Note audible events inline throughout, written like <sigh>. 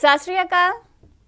ਸਤਿ ਸ਼੍ਰੀ ਅਕਾਲ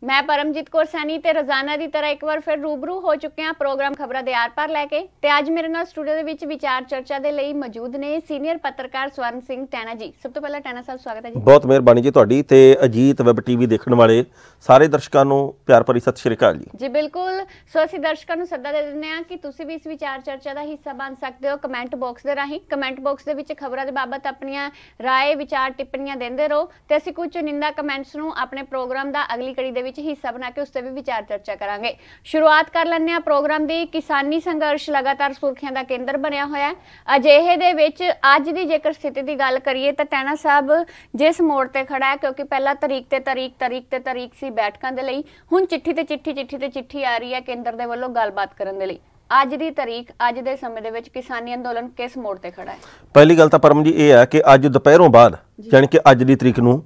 ਮੈਂ ਪਰਮਜੀਤ ਕੌਰ ਸੈਣੀ ਤੇ ਰੋਜ਼ਾਨਾ ਦੀ ਤਰ੍ਹਾਂ ਇੱਕ ਵਾਰ ਫਿਰ ਰੂਬਰੂ ਹੋ ਚੁੱਕੇ ਹਾਂ ਪ੍ਰੋਗਰਾਮ ਖਬਰਾਂ ਦੇ ਆਰ-ਪਾਰ ਲੈ ਕੇ ਤੇ ਅੱਜ ਮੇਰੇ ਨਾਲ ਸਟੂਡੀਓ ਦੇ ਵਿੱਚ ਵਿਚਾਰ ਚਰਚਾ ਦੇ ਲਈ ਮੌਜੂਦ ਨੇ ਸੀਨੀਅਰ ਪੱਤਰਕਾਰ ਸਵਰਨ ਸਿੰਘ ਟੈਣਾ ਜੀ ਸਭ ਤੋਂ ਪਹਿਲਾਂ ਟੈਣਾ ਸਾਹਿਬ ਸਵਾਗਤ ਹੈ ਜੀ ਬਹੁਤ ਮਿਹਰਬਾਨੀ ਜੀ ਤੁਹਾਡੀ ਤੇ ਅਜੀਤ ਵੈਬ ਟੀਵੀ ਦੇਖਣ ਵਾਲੇ ਸਾਰੇ ਦਰਸ਼ਕਾਂ ਨੂੰ ਪਿਆਰ ਭਰੀ ਸਤਿ ਸ਼੍ਰੀ ਅਕਾਲ ਜੀ ਜੀ ਬਿਲਕੁਲ ਸੋ ਅਸੀਂ ਦਰਸ਼ਕਾਂ ਨੂੰ ਸੱਦਾ ਦੇ ਦਿੰਦੇ ਹਾਂ ਕਿ ਤੁਸੀਂ ਵੀ ਇਸ ਵਿਚਾਰ ਚਰਚਾ ਦਾ ਹਿੱਸਾ ਬਣ ਸਕਦੇ ਹੋ ਕਮੈਂਟ ਬਾਕਸ ਦੇ ਰਾਹੀਂ ਕਮੈਂਟ ਬਾਕਸ ਦੇ ਵਿੱਚ ਖਬਰਾਂ ਦੇ ਬਾਬਤ ਆਪਣੀਆਂ رائے ਵਿਚਾਰ ਟਿੱਪਣੀਆਂ ਦਿੰਦੇ ਰਹੋ ਤੇ ਅਸੀਂ ਕੁਝ ਨਿੰਦਾ ਕਮੈਂਟਸ ਨੂੰ ਆਪਣੇ ਪ੍ਰੋਗਰਾਮ ਦਾ ਅਗਲੀ ਕੜੀ ਦੇ ਵਿੱਚ ਵਿੱਚ ਹਿੱਸਾ ਬਣਾ ਕੇ ਉਸ ਤੇ ਵੀ ਵਿਚਾਰ ਚਰਚਾ ਕਰਾਂਗੇ ਸ਼ੁਰੂਆਤ ਕਰ ਲੈਂਦੇ ਆ ਪ੍ਰੋਗਰਾਮ ਦੀ ਕਿਸਾਨੀ ਸੰਘਰਸ਼ ਲਗਾਤਾਰ ਸੁਰਖੀਆਂ ਦਾ ਕੇਂਦਰ ਬਣਿਆ ਹੋਇਆ ਹੈ ਅਜਿਹੇ ਦੇ ਵਿੱਚ ਅੱਜ ਦੀ ਜੇਕਰ ਸਥਿਤੀ ਦੀ ਗੱਲ ਕਰੀਏ ਤਾਂ ਟੈਣਾ ਸਾਹਿਬ ਜਿਸ ਮੋੜ ਤੇ ਖੜਾ ਹੈ ਕਿਉਂਕਿ ਪਹਿਲਾਂ ਤਰੀਕ ਤੇ ਤਰੀਕ ਤਰੀਕ ਤੇ ਤਰੀਕ ਸੀ ਬੈਠਕਾਂ ਦੇ ਲਈ ਹੁਣ ਚਿੱਠੀ ਤੇ ਚਿੱਠੀ ਚਿੱਠੀ ਤੇ ਚਿੱਠੀ ਆ ਰਹੀ ਹੈ ਕੇਂਦਰ ਦੇ ਵੱਲੋਂ ਗੱਲਬਾਤ ਕਰਨ ਦੇ ਲਈ ਅੱਜ ਦੀ ਤਾਰੀਖ ਅੱਜ ਦੇ ਸਮੇਂ ਦੇ ਵਿੱਚ ਕਿਸਾਨੀ ਅੰਦੋਲਨ ਕਿਸ ਮੋੜ ਤੇ ਖੜਾ ਹੈ ਪਹਿਲੀ ਗੱਲ ਤਾਂ ਪਰਮ ਜੀ ਇਹ ਹੈ ਕਿ ਅੱਜ ਦੁਪਹਿਰੋਂ ਬਾਅਦ ਯਾਨੀ ਕਿ ਅੱਜ ਦੀ ਤਰੀਕ ਨੂੰ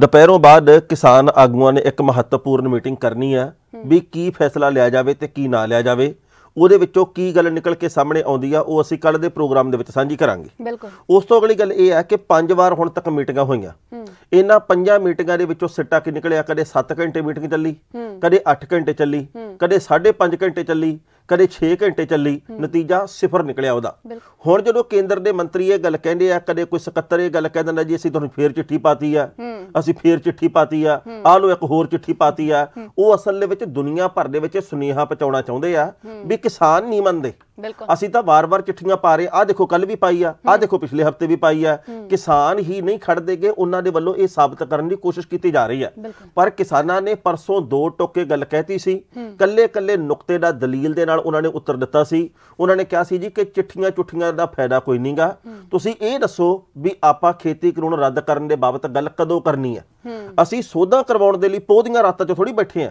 ਦੁਪਹਿਰੋਂ ਬਾਅਦ ਕਿਸਾਨ ਆਗੂਆਂ ਨੇ ਇੱਕ ਮਹੱਤਵਪੂਰਨ ਮੀਟਿੰਗ ਕਰਨੀ ਹੈ ਵੀ ਕੀ ਫੈਸਲਾ ਲਿਆ ਜਾਵੇ ਤੇ ਕੀ ਨਾ ਲਿਆ ਜਾਵੇ ਉਹਦੇ ਵਿੱਚੋਂ ਕੀ ਗੱਲ ਨਿਕਲ ਕੇ ਸਾਹਮਣੇ ਆਉਂਦੀ ਆ ਉਹ ਅਸੀਂ ਕੱਲ ਦੇ ਪ੍ਰੋਗਰਾਮ ਦੇ ਵਿੱਚ ਸਾਂਝੀ ਕਰਾਂਗੇ ਬਿਲਕੁਲ ਉਸ ਤੋਂ ਅਗਲੀ ਗੱਲ ਇਹ ਆ ਕਿ ਪੰਜ ਵਾਰ ਹੁਣ ਤੱਕ ਮੀਟਿੰਗਾਂ ਹੋਈਆਂ ਇਹਨਾਂ ਪੰਜਾਂ ਮੀਟਿੰਗਾਂ ਦੇ ਵਿੱਚੋਂ ਸਿੱਟਾ ਕੀ ਨਿਕਲਿਆ ਕਦੇ 7 ਘੰਟੇ ਮੀਟਿੰਗ ਚੱਲੀ ਕਦੇ 8 ਘੰਟੇ ਚੱਲੀ ਕਦੇ 5.5 ਘੰਟੇ ਚੱਲੀ ਕਦੇ 6 ਘੰਟੇ ਚੱਲੀ ਨਤੀਜਾ ਸਿਫਰ ਨਿਕਲਿਆ ਉਹਦਾ ਹੁਣ ਜਦੋਂ ਕੇਂਦਰ ਦੇ ਮੰਤਰੀ ਇਹ ਗੱਲ ਕਹਿੰਦੇ ਆ ਕਦੇ ਕੋਈ ਸਕੱਤਰ ਇਹ ਗੱਲ ਕਹਿੰਦਾ ਦਿੰਦਾ ਜੀ ਅਸੀਂ ਤੁਹਾਨੂੰ ਫੇਰ ਚਿੱਠੀ ਪਾਤੀ ਆ ਅਸੀਂ ਫੇਰ ਚਿੱਠੀ ਪਾਤੀ ਆ ਆ ਲੋ ਇੱਕ ਹੋਰ ਚਿੱਠੀ ਪਾਤੀ ਆ ਉਹ ਅਸਲ ਦੇ ਵਿੱਚ ਦੁਨੀਆ ਭਰ ਦੇ ਵਿੱਚ ਸੁਨੇਹਾ ਪਹੁੰਚਾਉਣਾ ਚਾਹੁੰਦੇ ਆ ਵੀ ਕਿਸਾਨ ਨਹੀਂ ਮੰਨਦੇ ਅਸੀਂ ਤਾਂ ਵਾਰ-ਵਾਰ ਚਿੱਠੀਆਂ ਪਾ ਰਹੇ ਆ ਦੇਖੋ ਕੱਲ ਵੀ ਪਾਈ ਆ ਆ ਦੇਖੋ ਪਿਛਲੇ ਹਫਤੇ ਵੀ ਪਾਈ ਆ ਕਿਸਾਨ ਹੀ ਨਹੀਂ ਖੜਦੇਗੇ ਉਹਨਾਂ ਦੇ ਵੱਲੋਂ ਇਹ ਸਾਬਤ ਕਰਨ ਦੀ ਕੋਸ਼ਿਸ਼ ਕੀਤੀ ਜਾ ਰਹੀ ਆ ਪਰ ਕਿਸਾਨਾਂ ਨੇ ਪਰਸੋਂ ਦੋ ਟੋਕੇ ਗੱਲ ਕਹਿਤੀ ਸੀ ਕੱਲੇ-ਕੱਲੇ ਨੁਕਤੇ ਦਾ ਦਲੀਲ ਦੇ ਨਾਲ ਉਹਨਾਂ ਨੇ ਉੱਤਰ ਦਿੱਤਾ ਸੀ ਉਹਨਾਂ ਨੇ ਕਿਹਾ ਸੀ ਜੀ ਕਿ ਚਿੱਠੀਆਂ ਚੁੱਠੀਆਂ ਦਾ ਫਾਇਦਾ ਕੋਈ ਨਹੀਂਗਾ ਤੁਸੀਂ ਇਹ ਦੱਸੋ ਵੀ ਆਪਾਂ ਖੇਤੀ ਕਾਨੂੰਨ ਰੱਦ ਕਰਨ ਦੇ ਬਾਬਤ ਗੱਲ ਕਦੋਂ ਕਰਨੀ ਆ ਅਸੀਂ ਸੋਧਾ ਕਰਵਾਉਣ ਦੇ ਲਈ ਪੌਦੀਆਂ ਰਾਤਾਂ 'ਚ ਥੋੜੀ ਬੈਠੇ ਆ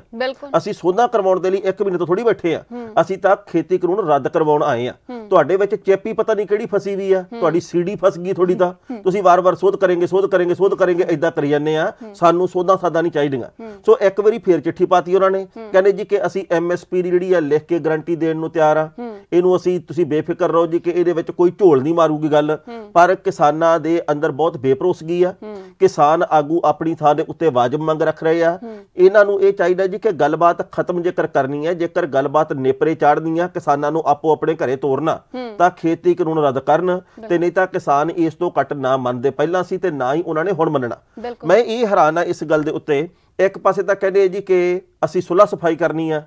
ਅਸੀਂ ਸੋਧਾ ਕਰਵਾਉਣ ਦੇ ਲਈ 1 ਮਹੀਨੇ ਤੋਂ ਥੋੜੀ ਬੈਠੇ ਆ ਅਸੀਂ ਤਾਂ ਖੇਤੀ ਕਾਨੂੰਨ ਰੱਦ ਕਰਵਾਉਣ ਆਏ ਆ ਤੁਹਾਡੇ ਵਿੱਚ ਚੇਪੀ ਪਤਾ ਨਹੀਂ ਕਿਹੜੀ ਫਸੀ ਵੀ ਆ ਤੁਹਾਡੀ ਸੀਡੀ ਫਸ ਗਈ ਥੋੜੀ ਤਾਂ ਤੁਸੀਂ ਵਾਰ-ਵਾਰ ਸੋਧ ਕਰੇਂਗੇ ਸੋਧ ਕਰੇਂਗੇ ਸੋਧ ਕਰੇਂਗੇ ਐਦਾਂ ਕਰੀ ਜਾਂਦੇ ਆ ਸਾਨੂੰ ਸੋਧਾ ਸਾਦਾ ਨਹੀਂ ਚਾਹੀਦੀਆਂ ਸੋ ਇੱਕ ਵਾਰੀ ਫੇਰ ਚਿੱਠੀ ਪਾਤੀ ਉਹਨਾਂ ਨੇ ਕਹਿੰਦੇ ਜੀ ਕਿ ਅਸੀਂ ਐਮਐਸਪੀ ਦੀ ਜਿਹੜੀ ਆ ਲਿਖ ਕੇ ਗਰੰਟੀ ਦੇਣ ਨੂੰ ਤਿਆਰ ਆ ਇਹਨੂੰ ਅਸੀਂ ਤੁਸੀਂ ਬੇਫਿਕਰ ਰਹੋ ਜੀ ਕਿ ਇਹਦੇ ਵਿੱਚ ਕੋਈ ਝੋਲ ਨਹੀਂ ਮਾਰੂਗੀ ਗੱਲ ਪਰ ਕਿਸਾਨਾਂ ਦੇ ਅੰਦਰ ਬਹੁਤ ਬੇਪਰੋਸਗੀ ਆ ਕਿਸਾਨ ਆਗੂ ਆਪਣੀ ਥਾਂ ਦੇ ਉੱਤੇ ਵਾਜਬ ਮੰਗ ਰੱਖ ਰਹੇ ਆ ਇਹਨਾਂ ਨੂੰ ਇਹ ਚਾਹੀਦਾ ਜੀ ਕਿ ਗੱਲਬਾਤ ਖਤਮ ਜੇਕਰ ਕਰਨੀ ਹੈ ਜੇਕਰ ਗੱਲਬਾਤ ਨੇਪਰੇ ਚਾੜਨੀ ਆ ਕਿਸਾਨਾਂ ਨੂੰ ਆਪੋ ਆਪਣੇ ਘਰੇ ਤੋਰਨਾ ਤਾਂ ਖੇਤੀ ਕਾਨੂੰਨ ਰੱਦ ਕਰਨ ਤੇ ਨਹੀਂ ਤਾਂ ਕਿਸਾਨ ਇਸ ਤੋਂ ਕੱਟ ਨਾ ਮੰਨਦੇ ਪਹਿਲਾਂ ਸੀ ਤੇ ਨਾ ਹੀ ਉਹਨਾਂ ਨੇ ਹੁਣ ਮੰਨਣਾ ਮੈਂ ਇਹ ਹੈਰਾਨ ਆ ਇਸ ਗੱਲ ਦੇ ਉੱਤੇ ਇੱਕ ਪਾਸੇ ਤਾਂ ਕਹਿੰਦੇ ਜੀ ਕਿ ਅਸੀਂ ਸੁਲਾ ਸਫਾਈ ਕਰਨੀ ਆ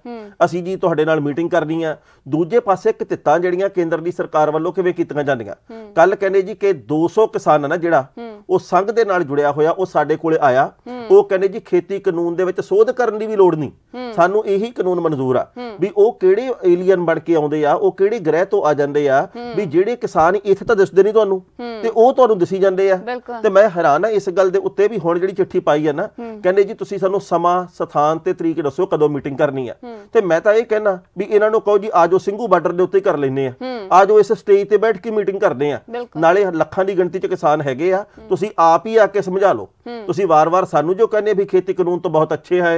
ਅਸੀਂ ਜੀ ਤੁਹਾਡੇ ਨਾਲ ਮੀਟਿੰਗ ਕਰਨੀ ਆ ਦੂਜੇ ਪਾਸੇ ਤਿੱਤਾ ਜਿਹੜੀਆਂ ਕੇਂਦਰ ਦੀ ਸਰਕਾਰ ਵੱਲੋਂ ਕਿਵੇਂ ਕੀਤੀਆਂ ਜਾਂਦੀਆਂ ਕੱਲ ਕਹਿੰਦੇ ਜੀ ਕਿ 200 ਕਿਸਾਨ ਨਾ ਜਿਹੜਾ ਉਹ ਸੰਘ ਦੇ ਨਾਲ ਜੁੜਿਆ ਹੋਇਆ ਉਹ ਸਾਡੇ ਕੋਲੇ ਆਇਆ ਉਹ ਕਹਿੰਦੇ ਜੀ ਖੇਤੀ ਕਾਨੂੰਨ ਦੇ ਵਿੱਚ ਸੋਧ ਕਰਨ ਦੀ ਵੀ ਲੋੜ ਨਹੀਂ ਸਾਨੂੰ ਇਹੀ ਕਾਨੂੰਨ ਮਨਜ਼ੂਰ ਆ ਵੀ ਉਹ ਕਿਹੜੇ ਏਲੀਅਨ ਬਣ ਕੇ ਆਉਂਦੇ ਆ ਉਹ ਕਿਹੜੇ ਗ੍ਰਹਿ ਤੋਂ ਆ ਜਾਂਦੇ ਆ ਵੀ ਜਿਹੜੇ ਕਿਸਾਨ ਇੱਥੇ ਤਾਂ ਦਿਸਦੇ ਨਹੀਂ ਤੁਹਾਨੂੰ ਤੇ ਉਹ ਤੁਹਾਨੂੰ ਦਿਸੀ ਜਾਂਦੇ ਆ ਤੇ ਮੈਂ ਹੈਰਾਨ ਆ ਇਸ ਗੱਲ ਦੇ ਉੱਤੇ ਵੀ ਹੁਣ ਜਿਹੜੀ ਚਿੱਠੀ ਪਾਈ ਆ ਨਾ ਕਹਿੰਦੇ ਜੀ ਤੁਸੀਂ ਸਾਨੂੰ ਸਮਾਂ ਸਥਾਨ ਤੇ ਤਰੀਕ ਦੱਸੋ ਕਦੋਂ ਮੀਟਿੰਗ ਕਰਨੀ ਆ ਤੇ ਮੈਂ ਤਾਂ ਇਹ ਕਹਿਣਾ ਵੀ ਇਹਨਾਂ ਨੂੰ ਕਹੋ ਜੀ ਆਜੋ ਸਿੰਘੂ ਬਾਰਡਰ ਦੇ ਉੱਤੇ ਕਰ ਲੈਨੇ ਆ ਆਜੋ ਇਸ ਸਟੇਜ ਤੇ ਬੈਠ ਕੇ ਮੀਟਿੰਗ ਕਰਦੇ ਆ ਨਾਲੇ ਲੱਖਾਂ ਦੀ ਗਿਣਤੀ ਚ ਕਿਸਾਨ ਹੈਗੇ ਆ ਤੁਸੀਂ ਆਪ ਹੀ ਆ ਕੇ ਸਮਝਾ ਲਓ ਤੁਸੀਂ ਵਾਰ-ਵਾਰ ਸਾਨੂੰ ਜੋ ਕਹਿੰਦੇ ਵੀ ਖੇਤੀ ਕਾਨੂੰਨ ਤਾਂ ਬਹੁਤ ਅੱਛੇ ਹੈ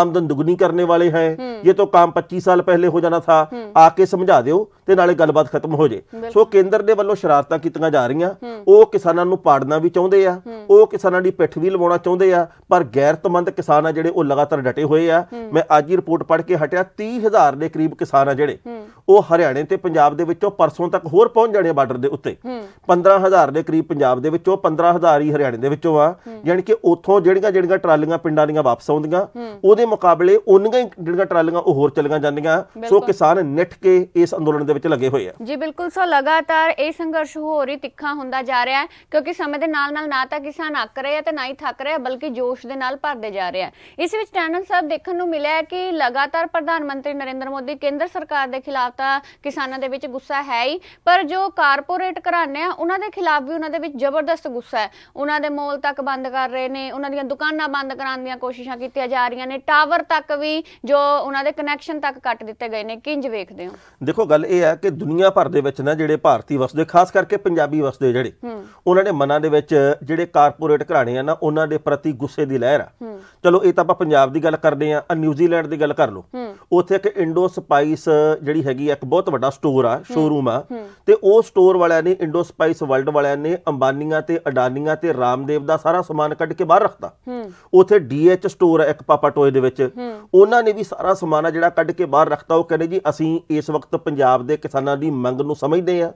ਆਮਦਨ ਦੁੱਗਣੀ ਕਰਨੇ ਵਾਲੇ ਹੈ ਇਹ ਤਾਂ ਕੰਮ 25 ਸਾਲ ਪਹਿਲੇ ਹੋ ਜਾਣਾ ਥਾ ਆ ਕੇ ਸਮਝਾ ਦਿਓ ਤੇ ਨਾਲੇ ਗੱਲਬਾਤ ਖਤਮ ਹੋ ਜੇ ਸੋ ਕੇਂਦਰ ਦੇ ਵੱਲੋਂ ਸ਼ਰਾਰਤਾਂ ਕੀਤੀਆਂ ਜਾ ਰਹੀਆਂ ਉਹ ਕਿਸਾਨਾਂ ਨੂੰ ਪਾੜਨਾ ਵੀ ਚਾਹੁੰਦੇ ਆ ਉਹ ਕਿਸਾਨਾਂ ਦੀ ਪਿੱਠ ਵੀ ਲਵਾਉਣਾ ਚਾਹੁੰਦੇ ਆ ਪਰ ਗੈਰਤਮੰਦ ਕਿਸਾਨ ਆ ਜਿਹੜੇ ਉਹ ਲਗਾਤਾਰ ਡਟੇ ਹੋਏ ਆ ਮੈਂ ਅੱਜ ਹੀ ਰਿਪੋਰਟ ਪੜ੍ਹ ਕੇ ਹਟਿਆ 30000 ਦੇ ਕਰੀਬ ਕਿਸਾਨ ਆ ਜਿਹੜੇ ਉਹ ਹਰਿਆਣੇ ਤੇ ਪੰਜਾਬ ਦੇ ਵਿੱਚੋਂ ਪਰਸੋਂ ਤੱਕ ਹੋਰ ਪਹੁੰਚ ਜਾਣੇ ਬਾਰਡਰ ਦੇ ਉੱਤੇ 15000 ਦੇ ਕਰੀਬ ਪੰਜਾਬ ਦੇ ਵਿੱਚੋਂ 15000 ਹੀ ਹਰਿਆਣੇ ਦੇ ਵਿੱਚੋਂ ਆ ਯਾਨੀ ਕਿ ਉਥੋਂ ਜਿਹੜੀਆਂ ਜਿਹੜੀਆਂ ਟਰਾਲੀਆਂ ਪਿੰਡਾਂ ਦੀਆਂ ਵਾਪਸ ਆਉਂਦੀਆਂ ਉਹਦੇ ਮੁਕਾਬਲੇ ਉਨੀਆਂ ਜਿਹੜੀਆਂ ਟਰਾਲੀਆਂ ਉਹ ਹੋਰ ਚੱਲੀਆਂ ਜਾਂਦੀਆਂ ਸੋ ਕਿਸਾਨ ਨਿੱਠ ਕੇ ਇਸ ਅੰਦੋਲਨ ਦੇ ਵਿੱਚ ਲੱਗੇ ਹੋਏ ਆ ਜੀ ਬਿਲਕੁਲ ਸੋ ਲਗਾਤਾਰ ਇਹ ਸੰਘਰਸ਼ ਹੋ ਰਹੀ ਤਿੱਖਾ ਹੁੰਦਾ ਜਾ ਰਿਹਾ ਹੈ ਕਿਉਂਕਿ ਸਮੇਂ ਦੇ ਨਾਲ ਨਾਲ ਨਾ ਤਾਂ ਕਿਸਾਨ ਅੱਕ ਰਹੇ ਆ ਤੇ ਨਾ ਹੀ ਥੱਕ ਰਹੇ ਆ ਬਲਕਿ ਜੋਸ਼ ਦੇ ਨਾਲ ਭਰਦੇ ਜਾ ਜਾ ਰਿਹਾ ਇਸ ਵਿੱਚ ਟੈਂਡਨ ਸਾਹਿਬ ਦੇਖਣ ਨੂੰ ਮਿਲਿਆ ਹੈ ਕਿ ਲਗਾਤਾਰ ਪ੍ਰਧਾਨ ਮੰਤਰੀ ਨਰਿੰਦਰ ਮੋਦੀ ਕੇਂਦਰ ਸਰਕਾਰ ਦੇ ਖਿਲਾਫ ਤਾਂ ਕਿਸਾਨਾਂ ਦੇ ਵਿੱਚ ਗੁੱਸਾ ਹੈ ਹੀ ਪਰ ਜੋ ਕਾਰਪੋਰੇਟ ਘਰਾਣੇ ਆ ਉਹਨਾਂ ਦੇ ਖਿਲਾਫ ਵੀ ਉਹਨਾਂ ਦੇ ਵਿੱਚ ਜ਼ਬਰਦਸਤ ਗੁੱਸਾ ਹੈ ਉਹਨਾਂ ਦੇ ਮੋਲ ਤੱਕ ਬੰਦ ਕਰ ਰਹੇ ਨੇ ਉਹਨਾਂ ਦੀਆਂ ਦੁਕਾਨਾਂ ਬੰਦ ਕਰਾਉਣ ਦੀਆਂ ਕੋਸ਼ਿਸ਼ਾਂ ਕੀਤੀਆਂ ਜਾ ਰਹੀਆਂ ਨੇ ਟਾਵਰ ਤੱਕ ਵੀ ਜੋ ਉਹਨਾਂ ਦੇ ਕਨੈਕਸ਼ਨ ਤੱਕ ਕੱਟ ਦਿੱਤੇ ਗਏ ਨੇ ਕਿੰਜ ਵੇਖਦੇ ਹੋ ਦੇਖੋ ਗੱਲ ਇਹ ਹੈ ਕਿ ਦੁਨੀਆ ਭਰ ਦੇ ਵਿੱਚ ਨਾ ਜਿਹੜੇ ਭਾਰਤੀ ਵਸਦੇ ਖਾਸ ਕਰਕੇ ਪੰਜਾਬੀ ਵਸਦੇ ਜਿਹੜੇ ਉਹਨਾਂ ਦੇ ਮਨਾਂ ਦੇ ਵਿੱਚ ਜਿਹੜੇ ਕਾਰਪੋਰੇਟ ਘਰਾਣੇ ਆ ਨਾ ਉਹਨਾਂ ਦੇ ਪ੍ਰਤੀ ਗੁੱਸੇ ਦੀ ਲਹਿਰ ਆ ਚਲੋ ਇਹ ਤਾਂ ਆਪਾਂ ਪੰਜਾਬ ਦੀ ਗੱਲ ਕਰਦੇ ਆ ਨਿਊਜ਼ੀਲੈਂਡ ਦੀ ਗੱਲ ਕਰ ਲਓ ਉੱਥੇ ਇੱਕ ਇੰਡੋ ਸਪਾਈਸ ਜਿਹੜੀ ਹੈਗੀ ਇੱਕ ਬਹੁਤ ਵੱਡਾ ਸਟੋਰ ਆ ਸ਼ੋਰੂਮ ਆ ਤੇ ਉਹ ਸਟੋਰ ਵਾਲਿਆਂ ਨੇ ਇੰਡੋ ਸਪਾਈਸ ਵਰਲਡ ਵਾਲਿਆਂ ਨੇ ਅੰਬਾਨੀਆਂ ਤੇ ਅਡਾਨੀਆਂ ਤੇ ਰਾਮਦੇਵ ਦਾ ਸਾਰਾ ਸਮਾਨ ਕੱਢ ਕੇ ਬਾਹਰ ਰੱਖਤਾ ਉੱਥੇ ਡੀਐਚ ਸਟੋਰ ਆ ਇੱਕ ਪਾਪਾ ਟੋਏ ਦੇ ਵਿੱਚ ਉਹਨਾਂ ਨੇ ਵੀ ਸਾਰਾ ਸਮਾਨ ਆ ਜਿਹੜਾ ਕੱਢ ਕੇ ਬਾਹਰ ਰੱਖਤਾ ਉਹ ਕਹਿੰਦੇ ਜੀ ਅਸੀਂ ਇਸ ਵਕਤ ਪੰਜਾਬ ਦੇ ਕਿਸਾਨਾਂ ਦੀ ਮੰਗ ਨੂੰ ਸਮਝਦੇ ਆ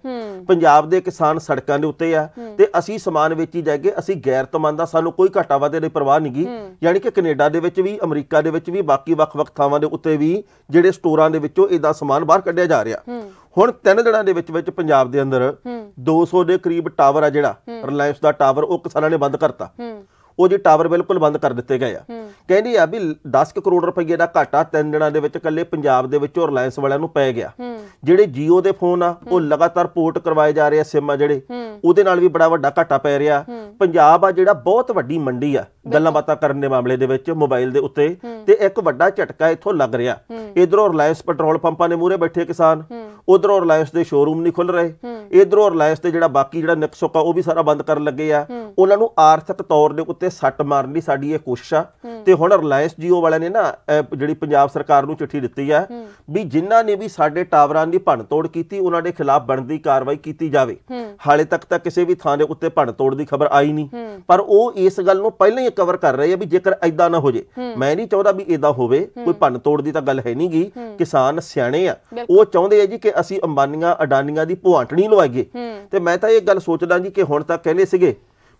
ਪੰਜਾਬ ਦੇ ਕਿਸਾਨ ਸੜਕਾਂ ਦੇ ਉੱਤੇ ਆ ਤੇ ਅਸੀਂ ਸਮਾਨ ਵੇਚੀ ਜਾਗੇ ਅਸੀਂ ਗੈਰਤਮੰਦ ਦਾ ਸਾਨੂੰ ਕੋਈ ਘਾਟਾ ਵਾਧੇ ਦੀ ਪਰਵਾਹ ਨਹੀਂਗੀ ਯਾਨੀ ਕਿ ਕੈਨੇਡਾ ਦੇ ਵਿੱਚ ਵੀ ਅਮਰੀਕਾ ਦੇ ਵਿੱਚ ਵੀ ਬਾਕੀ ਵੱਖ-ਵੱਖ ਥਾਵਾਂ ਦੇ ਉੱਤੇ ਵੀ ਜਿਹੜੇ ਸਟੋਰਾਂ ਦੇ ਵਿੱਚੋਂ ਇਦਾਂ ਸਮਾਨ ਬਾਹਰ ਕੱਢਿਆ ਜਾ ਰਿਹਾ ਹੁਣ ਤਿੰਨ ਦਿਨਾਂ ਦੇ ਵਿੱਚ ਵਿੱਚ ਪੰਜਾਬ ਦੇ ਅੰਦਰ 200 ਦੇ ਕਰੀਬ ਟਾਵਰ ਆ ਜਿਹੜਾ ਰਿਲਾਇੰਸ ਦਾ ਟਾਵਰ ਉਹ ਕਿਸਾਨਾਂ ਨੇ ਬੰਦ ਕਰਤਾ ਉਹ ਜੀ ਟਾਵਰ ਬਿਲਕੁਲ ਬੰਦ ਕਰ ਦਿੱਤੇ ਗਏ ਆ ਕਹਿੰਦੀ ਆ ਵੀ 10 ਕਰੋੜ ਰੁਪਏ ਦਾ ਘਾਟਾ ਤਿੰਨ ਦਿਨਾਂ ਦੇ ਵਿੱਚ ਇਕੱਲੇ ਪੰਜਾਬ ਦੇ ਵਿੱਚੋਂ ਰਿਲਾਇੰਸ ਵਾਲਿਆਂ ਨੂੰ ਪੈ ਗਿਆ ਜਿਹੜੇ Jio ਦੇ ਫੋਨ ਆ ਉਹ ਲਗਾਤਾਰ ਪੋਰਟ ਕਰਵਾਏ ਜਾ ਰਹੇ ਆ SIM ਆ ਜਿਹੜੇ ਉਹਦੇ ਨਾਲ ਵੀ ਬੜਾ ਵੱਡਾ ਘਾਟਾ ਪੈ ਰਿਹਾ ਪੰਜਾਬ ਆ ਜਿਹੜਾ ਬਹੁਤ ਵੱਡੀ ਮੰਡੀ ਆ ਗੱਲਾਂ ਬਾਤਾਂ ਕਰਨ ਦੇ ਮਾਮਲੇ ਦੇ ਵਿੱਚ ਮੋਬਾਈਲ ਦੇ ਉੱਤੇ ਤੇ ਇੱਕ ਵੱਡਾ ਝਟਕਾ ਇੱਥੋਂ ਲੱਗ ਰਿਹਾ ਇਧਰੋਂ ਰਿਲਾਇੰਸ ਪੈਟਰੋਲ ਪੰਪਾਂ ਦੇ ਮੂਹਰੇ ਬੈਠੇ ਕਿਸਾਨ ਉਧਰੋਂ ਰਿਲਾਇੰਸ ਦੇ ਸ਼ੋਰੂਮ ਨਹੀਂ ਖੁੱਲ ਰਹੇ ਇਧਰੋਂ ਰਿਲਾਇੰਸ ਤੇ ਜਿਹੜਾ ਬਾਕੀ ਜਿਹੜਾ ਨਿਕਸੋਕਾ ਉਹ ਵੀ ਸਾਰਾ ਬੰਦ ਕਰਨ ਲੱਗੇ ਆ ਉਹਨਾਂ ਨੂੰ ਆਰਥਿਕ ਤੌਰ ਦੇ ਉੱਤੇ ਸੱਟ ਮਾਰਨ ਦੀ ਸਾਡੀ ਇਹ ਕੋਸ਼ਿਸ਼ ਆ ਤੇ ਹੁਣ ਰਿਲਾਇੰਸ ਜੀਓ ਵਾਲਿਆਂ ਨੇ ਨਾ ਜਿਹੜੀ ਪੰਜਾਬ ਸਰਕਾਰ ਨੂੰ ਚਿੱਠੀ ਦਿੱਤੀ ਆ ਵੀ ਜਿਨ੍ਹਾਂ ਨੇ ਵੀ ਸਾਡੇ ਟਾਵਰਾਂ ਦੀ ਭੰਨ ਤੋੜ ਕੀਤੀ ਉਹਨਾਂ ਦੇ ਖਿਲਾਫ ਬਣਦੀ ਕਾਰਵਾਈ ਕੀਤੀ ਜਾਵੇ ਹਾਲੇ ਤੱਕ ਤਾਂ ਕਿਸੇ ਵੀ ਥਾਂ ਦੇ ਉੱਤੇ ਭੰਨ ਤੋੜ ਦੀ ਖਬਰ ਆਈ ਨਹੀਂ ਪਰ ਉਹ ਇਸ ਗੱਲ ਨੂੰ ਪਹਿਲਾਂ ਹੀ ਕਵਰ ਕਰ ਰਹੇ ਆ ਵੀ ਜੇਕਰ ਐਦਾਂ ਨਾ ਹੋ ਜੇ ਮੈਂ ਨਹੀਂ ਚਾਹੁੰਦਾ ਵੀ ਐਦਾਂ ਹੋਵੇ ਕੋਈ ਭੰਨ ਤੋੜ ਦੀ ਤਾਂ ਗੱਲ ਹੈ ਨਹੀਂਗੀ ਕਿਸਾਨ ਸਿਆਣੇ ਆ ਉਹ ਚਾਹੁੰਦੇ ਆ ਜੀ ਕਿ ਅਸੀਂ ਅੰਬਾਨੀਆਂ ਅਡਾਨੀਆਂ ਦੀ ਭੁਆਟਣੀ ਲਵਾਈਏ ਤੇ ਮੈਂ ਤਾਂ ਇਹ ਗੱਲ ਸੋਚਦਾ ਜੀ ਕਿ ਹੁਣ ਤੱਕ ਕਹਿੰਦੇ ਸੀਗੇ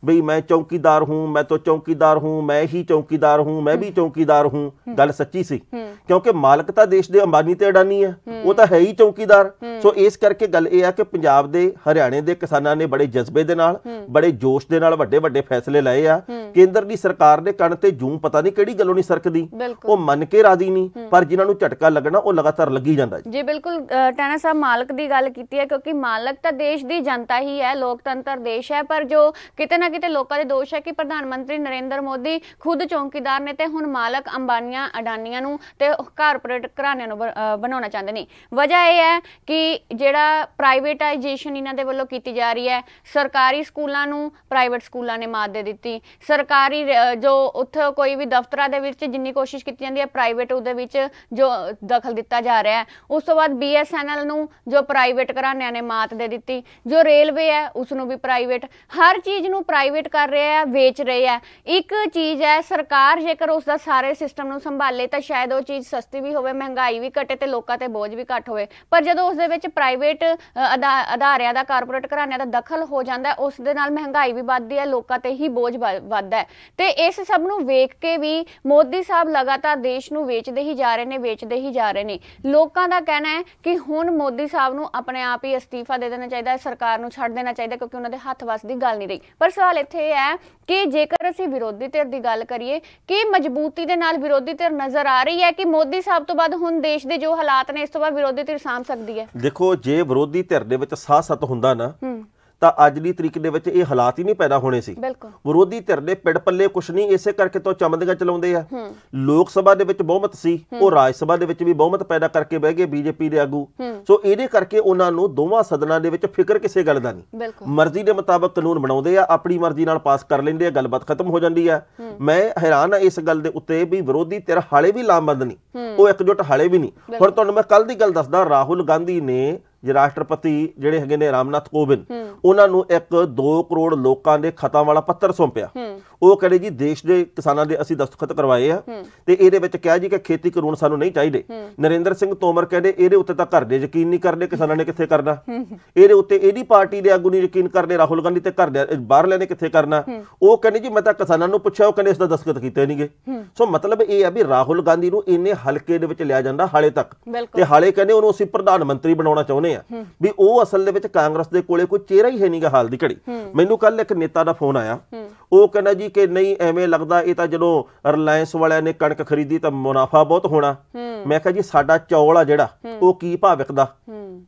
ਬਈ ਮੈਂ ਚੌਕੀਦਾਰ ਹੂੰ ਮੈਂ ਤਾਂ ਚੌਕੀਦਾਰ ਹੂੰ ਮੈਂ ਹੀ ਚੌਕੀਦਾਰ ਹੂੰ ਮੈਂ ਵੀ ਚੌਕੀਦਾਰ ਹੂੰ ਗੱਲ ਸੱਚੀ ਸੀ ਕਿਉਂਕਿ ਮਾਲਕ ਤਾਂ ਦੇਸ਼ ਦੇ ਅੰਬਾਨੀ ਤੇ ਅਡਾਨੀ ਹੈ ਉਹ ਤਾਂ ਹੈ ਹੀ ਚੌਕੀਦਾਰ ਸੋ ਇਸ ਕਰਕੇ ਗੱਲ ਇਹ ਆ ਕਿ ਪੰਜਾਬ ਦੇ ਹਰਿਆਣੇ ਦੇ ਕਿਸਾਨਾਂ ਨੇ ਬੜੇ ਜਜ਼ਬੇ ਦੇ ਨਾਲ ਬੜੇ ਜੋਸ਼ ਦੇ ਨਾਲ ਵੱਡੇ ਵੱਡੇ ਫੈਸਲੇ ਲਏ ਆ ਕੇਂਦਰ ਦੀ ਸਰਕਾਰ ਦੇ ਕੰਨ ਤੇ ਜੂਮ ਪਤਾ ਨਹੀਂ ਕਿਹੜੀ ਗੱਲੋਂ ਨਹੀਂ ਸਰਕਦੀ ਉਹ ਮੰਨ ਕੇ ਰਾਜ਼ੀ ਨਹੀਂ ਪਰ ਜਿਨ੍ਹਾਂ ਨੂੰ ਝਟਕਾ ਲੱਗਣਾ ਉਹ ਲਗਾਤਾਰ ਲੱਗੀ ਜਾਂਦਾ ਜੀ ਜੀ ਬਿਲਕੁਲ ਟਾਣਾ ਸਾਹਿਬ ਮਾਲਕ ਦੀ ਗੱਲ ਕੀਤੀ ਹੈ ਕਿਉਂਕਿ ਮਾਲਕ ਤਾਂ ਦੇਸ਼ ਦੀ ਜਨਤਾ ਹੀ ਹੈ ਲੋਕਤੰਤਰ ਦੇਸ਼ ਹੈ ਪਰ ਜੋ ਕਿਤੇ ਨਾ ਕਿਤੇ ਲੋਕਾਂ ਦੇ ਦੋਸ਼ ਹੈ ਕਿ ਪ੍ਰਧਾਨ ਮੰਤਰੀ ਨਰਿੰਦਰ ਮੋਦੀ ਖੁਦ ਚੌਂਕੀਦਾਰ ਨੇ ਤੇ ਹੁਣ ਮਾਲਕ ਅੰਬਾਨੀਆਂ ਅਡਾਨੀਆਂ ਨੂੰ ਤੇ ਕਾਰਪੋਰੇਟ ਘਰਾਣਿਆਂ ਨੂੰ ਬਣਾਉਣਾ ਚਾਹੁੰਦੇ ਨੇ ਵਜ੍ਹਾ ਇਹ ਹੈ ਕਿ ਜਿਹੜਾ ਪ੍ਰਾਈਵੇਟਾਈਜੇਸ਼ਨ ਇਹਨਾਂ ਦੇ ਵੱਲੋਂ ਕੀਤੀ ਜਾ ਰਹੀ ਹੈ ਸਰਕਾਰੀ ਸਕੂਲਾਂ ਨੂੰ ਪ੍ਰਾਈਵੇਟ ਸਕੂਲਾਂ ਨੇ ਮਾਤ ਦੇ ਦਿੱਤੀ ਸਰਕਾਰੀ ਜੋ ਉੱਥੇ ਕੋਈ ਵੀ ਦਫ਼ਤਰਾਂ ਦੇ ਵਿੱਚ ਜਿੰਨੀ ਕੋਸ਼ਿਸ਼ ਕੀਤੀ ਜਾਂਦੀ ਹੈ ਪ੍ਰਾਈਵੇਟ ਉਹਦੇ ਵਿੱਚ ਜੋ ਦਖਲ ਦਿੱਤਾ ਜਾ ਰਿਹਾ ਹੈ ਉਸ ਤੋਂ ਬਾਅਦ ਬੀਐਸਐਨਐਲ ਨੂੰ ਜੋ ਪ੍ਰਾਈਵੇਟ ਘਰਾਣਿਆਂ ਨੇ ਮਾਤ ਦੇ ਦਿੱਤੀ ਜੋ ਰੇਲਵੇ ਹੈ ਉਸ ਨੂੰ ਵੀ ਪ੍ਰਾਈਵੇਟ ਹਰ ਚੀਜ਼ ਨੂੰ ਪ੍ਰਾਈਵੇਟ ਪ੍ਰਾਈਵੇਟ ਕਰ ਰਹੇ ਆ ਵੇਚ ਰਹੇ ਆ ਇੱਕ ਚੀਜ਼ ਹੈ ਸਰਕਾਰ ਜੇਕਰ ਉਸ ਦਾ ਸਾਰੇ ਸਿਸਟਮ ਨੂੰ ਸੰਭਾਲੇ ਤਾਂ ਸ਼ਾਇਦ ਉਹ ਚੀਜ਼ ਸਸਤੀ ਵੀ ਹੋਵੇ ਮਹਿੰਗਾਈ ਵੀ ਘਟੇ ਤੇ ਲੋਕਾਂ ਤੇ ਬੋਝ ਵੀ ਘਟ ਹੋਵੇ ਪਰ ਜਦੋਂ ਉਸ ਦੇ ਵਿੱਚ ਪ੍ਰਾਈਵੇਟ ਅਧਾਰਿਆਂ ਦਾ ਕਾਰਪੋਰੇਟ ਘਰਾਣਿਆਂ ਦਾ ਦਖਲ ਹੋ ਜਾਂਦਾ ਉਸ ਦੇ ਨਾਲ ਮਹਿੰਗਾਈ ਵੀ ਵੱਧਦੀ ਹੈ ਲੋਕਾਂ ਤੇ ਹੀ ਬੋਝ ਵੱਧਦਾ ਹੈ ਤੇ ਇਸ ਸਭ ਨੂੰ ਵੇਖ ਕੇ ਵੀ ਮੋਦੀ ਸਾਹਿਬ ਲਗਾਤਾਰ ਦੇਸ਼ ਨੂੰ ਵੇਚਦੇ ਹੀ ਜਾ ਰਹੇ ਨੇ ਵੇਚਦੇ ਹੀ ਜਾ ਰਹੇ ਨੇ ਲੋਕਾਂ ਦਾ ਕਹਿਣਾ ਹੈ ਕਿ ਹੁਣ ਮੋਦੀ ਸਾਹਿਬ ਨੂੰ ਆਪਣੇ ਆਪ ਹੀ ਅਸਤੀਫਾ ਦੇ ਦੇਣਾ ਚਾਹੀਦਾ ਹੈ ਸਰਕਾਰ ਨੂੰ ਛੱਡ ਦੇਣਾ ਚਾਹੀਦਾ ਕਿਉਂਕਿ ਉਹਨਾਂ ਦੇ ਹੱਥ ਵਸ ਦੀ ਗੱਲ ਨਹੀਂ ਰਹੀ ਪਰ ਸਵਾਲ ਇੱਥੇ ਹੈ ਕਿ ਜੇਕਰ ਅਸੀਂ ਵਿਰੋਧੀ ਧਿਰ ਦੀ ਗੱਲ ਕਰੀਏ ਕਿ ਮਜ਼ਬੂਤੀ ਦੇ ਨਾਲ ਵਿਰੋਧੀ ਧਿਰ ਨਜ਼ਰ ਆ ਰਹੀ ਹੈ ਕਿ ਮੋਦੀ ਸਾਹਿਬ ਤੋਂ ਬਾਅਦ ਹੁਣ ਦੇਸ਼ ਦੇ ਜੋ ਹਾਲਾਤ ਨੇ ਇਸ ਤੋਂ ਬਾਅਦ ਵਿਰੋਧੀ ਧਿਰ ਸਾਂਭ ਸਕਦੀ ਹੈ ਦੇਖੋ ਜੇ ਵਿਰੋਧੀ ਧਿਰ ਦੇ ਵਿੱਚ ਸਾਹ ਸਤ ਹੁੰਦਾ ਨਾ ਤਾਂ ਅੱਜ ਦੀ ਤਰੀਕ ਦੇ ਵਿੱਚ ਇਹ ਹਾਲਾਤ ਹੀ ਨਹੀਂ ਪੈਦਾ ਹੋਣੇ ਸੀ ਵਿਰੋਧੀ ਧਿਰ ਦੇ ਪਿੜ ਪੱਲੇ ਕੁਛ ਨਹੀਂ ਇਸੇ ਕਰਕੇ ਤੋਂ ਚਮਦਗਾ ਚਲਾਉਂਦੇ ਆ ਲੋਕ ਸਭਾ ਦੇ ਵਿੱਚ ਬਹੁਮਤ ਸੀ ਉਹ ਰਾਜ ਸਭਾ ਦੇ ਵਿੱਚ ਵੀ ਬਹੁਮਤ ਪੈਦਾ ਕਰਕੇ ਬਹਿ ਗਏ ਬੀਜੇਪੀ ਦੇ ਆਗੂ ਸੋ ਇਹਦੇ ਕਰਕੇ ਉਹਨਾਂ ਨੂੰ ਦੋਵਾਂ ਸਦਨਾਂ ਦੇ ਵਿੱਚ ਫਿਕਰ ਕਿਸੇ ਗੱਲ ਦਾ ਨਹੀਂ ਮਰਜ਼ੀ ਦੇ ਮੁਤਾਬਕ ਕਾਨੂੰਨ ਬਣਾਉਂਦੇ ਆ ਆਪਣੀ ਮਰਜ਼ੀ ਨਾਲ ਪਾਸ ਕਰ ਲੈਂਦੇ ਆ ਗੱਲਬਾਤ ਖਤਮ ਹੋ ਜਾਂਦੀ ਆ ਮੈਂ ਹੈਰਾਨ ਆ ਇਸ ਗੱਲ ਦੇ ਉੱਤੇ ਵੀ ਵਿਰੋਧੀ ਧਿਰ ਹਾਲੇ ਵੀ ਲਾਮਬੰਦ ਨਹੀਂ ਉਹ ਇਕਜੁੱਟ ਹਾਲੇ ਵੀ ਨਹੀਂ ਹੁਣ ਤੁਹਾਨੂੰ ਮੈਂ ਕੱਲ ਦੀ ਗੱਲ ਦੱਸਦਾ ਰਾਹੁਲ ਗਾਂਧੀ ਨੇ ਜੇ ਰਾਸ਼ਟਰਪਤੀ ਜਿਹੜੇ ਹੈਗੇ ਨੇ ਰਾਮਨਾਥ ਕੋਵਿੰਦ ਉਹਨਾਂ ਨੂੰ ਇੱਕ 2 ਕਰੋੜ ਲੋਕਾਂ ਦੇ ਖਤਾਂ ਵਾਲਾ ਪੱਤਰ ਸੌਂਪਿਆ ਉਹ ਕਹਿੰਦੇ ਜੀ ਦੇਸ਼ ਦੇ ਕਿਸਾਨਾਂ ਦੇ ਅਸੀਂ ਦਸਤਖਤ ਕਰਵਾਏ ਆ ਤੇ ਇਹਦੇ ਵਿੱਚ ਕਿਹਾ ਜੀ ਕਿ ਖੇਤੀ ਕਾਨੂੰਨ ਸਾਨੂੰ ਨਹੀਂ ਚਾਹੀਦੇ ਨਰਿੰਦਰ ਸਿੰਘ ਤੋਮਰ ਕਹਿੰਦੇ ਇਹਦੇ ਉੱਤੇ ਤਾਂ ਘਰ ਦੇ ਯਕੀਨ ਨਹੀਂ ਕਰਦੇ ਕਿਸਾਨਾਂ ਨੇ ਕਿੱਥੇ ਕਰਨਾ ਇਹਦੇ ਉੱਤੇ ਇਹਦੀ ਪਾਰਟੀ ਦੇ ਆਗੂ ਨਹੀਂ ਯਕੀਨ ਕਰਦੇ ਰਾਹੁਲ ਗਾਂਧੀ ਤੇ ਘਰ ਦੇ ਬਾਹਰ ਲੈਨੇ ਕਿੱਥੇ ਕਰਨਾ ਉਹ ਕਹਿੰਦੇ ਜੀ ਮੈਂ ਤਾਂ ਕਿਸਾਨਾਂ ਨੂੰ ਪੁੱਛਿਆ ਉਹ ਕਹਿੰਦੇ ਇਸ ਦਾ ਦਸਤਖਤ ਕੀਤੇ ਨਹੀਂਗੇ ਸੋ ਮਤਲਬ ਇਹ ਆ ਵੀ ਰਾਹੁਲ ਗਾਂਧੀ ਨੂੰ ਇੰਨੇ ਹਲਕੇ ਦੇ ਵਿੱਚ ਲਿਆ ਜਾਂਦਾ ਹਾਲੇ ਤੱਕ ਤੇ ਹਾਲੇ ਕਹਿੰਦੇ ਉਹਨੂੰ ਅਸੀਂ ਪ੍ਰਧਾਨ ਮੰਤਰੀ ਬਣਾਉਣਾ ਚਾਹੁੰਦੇ ਆ ਵੀ ਉਹ ਅਸਲ ਦੇ ਵਿੱਚ ਕਾਂਗਰਸ ਦੇ ਕੋਲੇ ਕੋਈ ਚਿਹਰਾ ਹੀ ਹੈ ਨਹੀਂਗਾ ਹਾਲ ਦੀ ਘੜੀ ਮੈਨੂੰ ਕੱਲ ਇੱਕ ਨੇਤਾ ਦਾ ਫੋਨ ਆਇਆ ਉਹ ਕਹਿੰਦਾ ਜੀ ਕਿ ਨਹੀਂ ਐਵੇਂ ਲੱਗਦਾ ਇਹ ਤਾਂ ਜਦੋਂ ਰਿਲਾਇੰਸ ਵਾਲਿਆਂ ਨੇ ਕਣਕ ਖਰੀਦੀ ਤਾਂ ਮੁਨਾਫਾ ਬਹੁਤ ਹੋਣਾ ਮੈਂ ਕਿਹਾ ਜੀ ਸਾਡਾ ਚੌਲ ਆ ਜਿਹੜਾ ਉਹ ਕੀ ਭਾਅ ਵਿਕਦਾ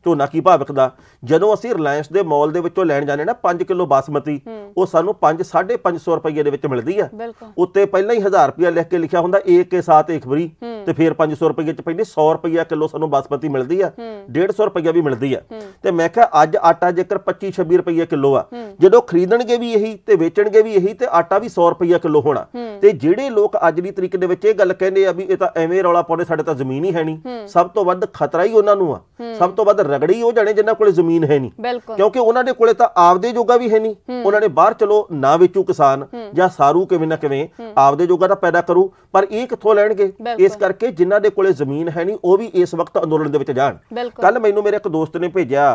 ਝੋਨਾ ਕੀ ਭਾਅ ਵਿਕਦਾ ਜਦੋਂ ਅਸੀਂ ਰਿਲਾਇੰਸ ਦੇ ਮਾਲ ਦੇ ਵਿੱਚੋਂ ਲੈਣ ਜਾਂਦੇ ਨਾ 5 ਕਿਲੋ ਬਾਸਮਤੀ ਉਹ ਸਾਨੂੰ 5 550 ਰੁਪਏ ਦੇ ਵਿੱਚ ਮਿਲਦੀ ਆ ਉੱਤੇ ਪਹਿਲਾਂ ਹੀ 1000 ਰੁਪਏ ਲਿਖ ਕੇ ਲਿਖਿਆ ਹੁੰਦਾ ਏਕ ਕੇ ਸਾਥ ਇੱਕ ਬਰੀ ਤੇ ਫਿਰ 500 ਰੁਪਏ ਚ ਪੈਂਦੇ 100 ਰੁਪਏ ਕਿਲੋ ਸਾਨੂੰ ਬਾਸਮਤੀ ਮਿਲਦੀ ਆ 150 ਰੁਪਏ ਵੀ ਮਿਲਦੀ ਆ ਤੇ ਮੈਂ ਕਿਹਾ ਅੱਜ ਆਟਾ ਜੇਕਰ 25 26 ਰੁਪਏ ਕਿਲੋ ਆ ਜਦੋਂ ਖਰੀਦਣਗੇ ਵੀ ਇਹੀ ਤੇ ਵੇਚਣਗੇ ਵੀ ਇਹੀ ਤੇ ਆਟਾ ਵੀ 100 ਰੁਪਏ ਕਿਲੋ ਹੋਣਾ ਤੇ ਜਿਹੜੇ ਲੋਕ ਅੱਜ ਦੀ ਤਰੀਕ ਦੇ ਵਿੱਚ ਇਹ ਗੱਲ ਕਹਿੰਦੇ ਆ ਵੀ ਇਹ ਤਾਂ ਐਵੇਂ ਰੌਲਾ ਪਾਉਂਦੇ ਸਾਡੇ ਤਾਂ ਜ਼ਮੀਨ ਹੀ ਹੈ ਨਹੀਂ ਸਭ ਤੋਂ ਵੱਧ ਖਤਰਾ ਹੀ ਉਹਨਾਂ ਨੂੰ ਆ ਸਭ ਤੋਂ ਵੱਧ ਰਗੜੀ ਉਹ ਜਾਣੇ ਜਿਨ੍ਹਾਂ ਕੋਲੇ ਜ਼ਮੀਨ ਹੈ ਨਹੀਂ ਕਿਉਂਕਿ ਉਹਨਾਂ ਦੇ ਕੋਲੇ ਤਾਂ ਆਪਦੇ ਜੋਗਾ ਵੀ ਹੈ ਨਹੀਂ ਉਹਨਾਂ ਨੇ ਬਾਹਰ ਚਲੋ ਨਾ ਵੇਚੂ ਕਿਸਾਨ ਜਾਂ ਸਾਰੂ ਕਿਵੇਂ ਨਾ ਕਿਵੇਂ ਆਪਦੇ ਜੋਗਾ ਤਾਂ ਪੈਦਾ ਕਰੂ ਪਰ ਇਹ ਕਿੱਥੋਂ ਲੈਣਗੇ ਇਸ ਕਰਕੇ ਜਿਨ੍ਹਾਂ ਦੇ ਕੋਲੇ ਜ਼ਮੀਨ ਹੈ ਨਹੀਂ ਉਹ ਵੀ ਇਸ ਵਕਤ ਅੰਦੋਲਨ ਦੇ ਵਿੱਚ ਜਾਣ ਕੱਲ ਮੈਨੂੰ ਮੇਰੇ ਇੱਕ ਦੋਸਤ ਨੇ ਭੇਜਿਆ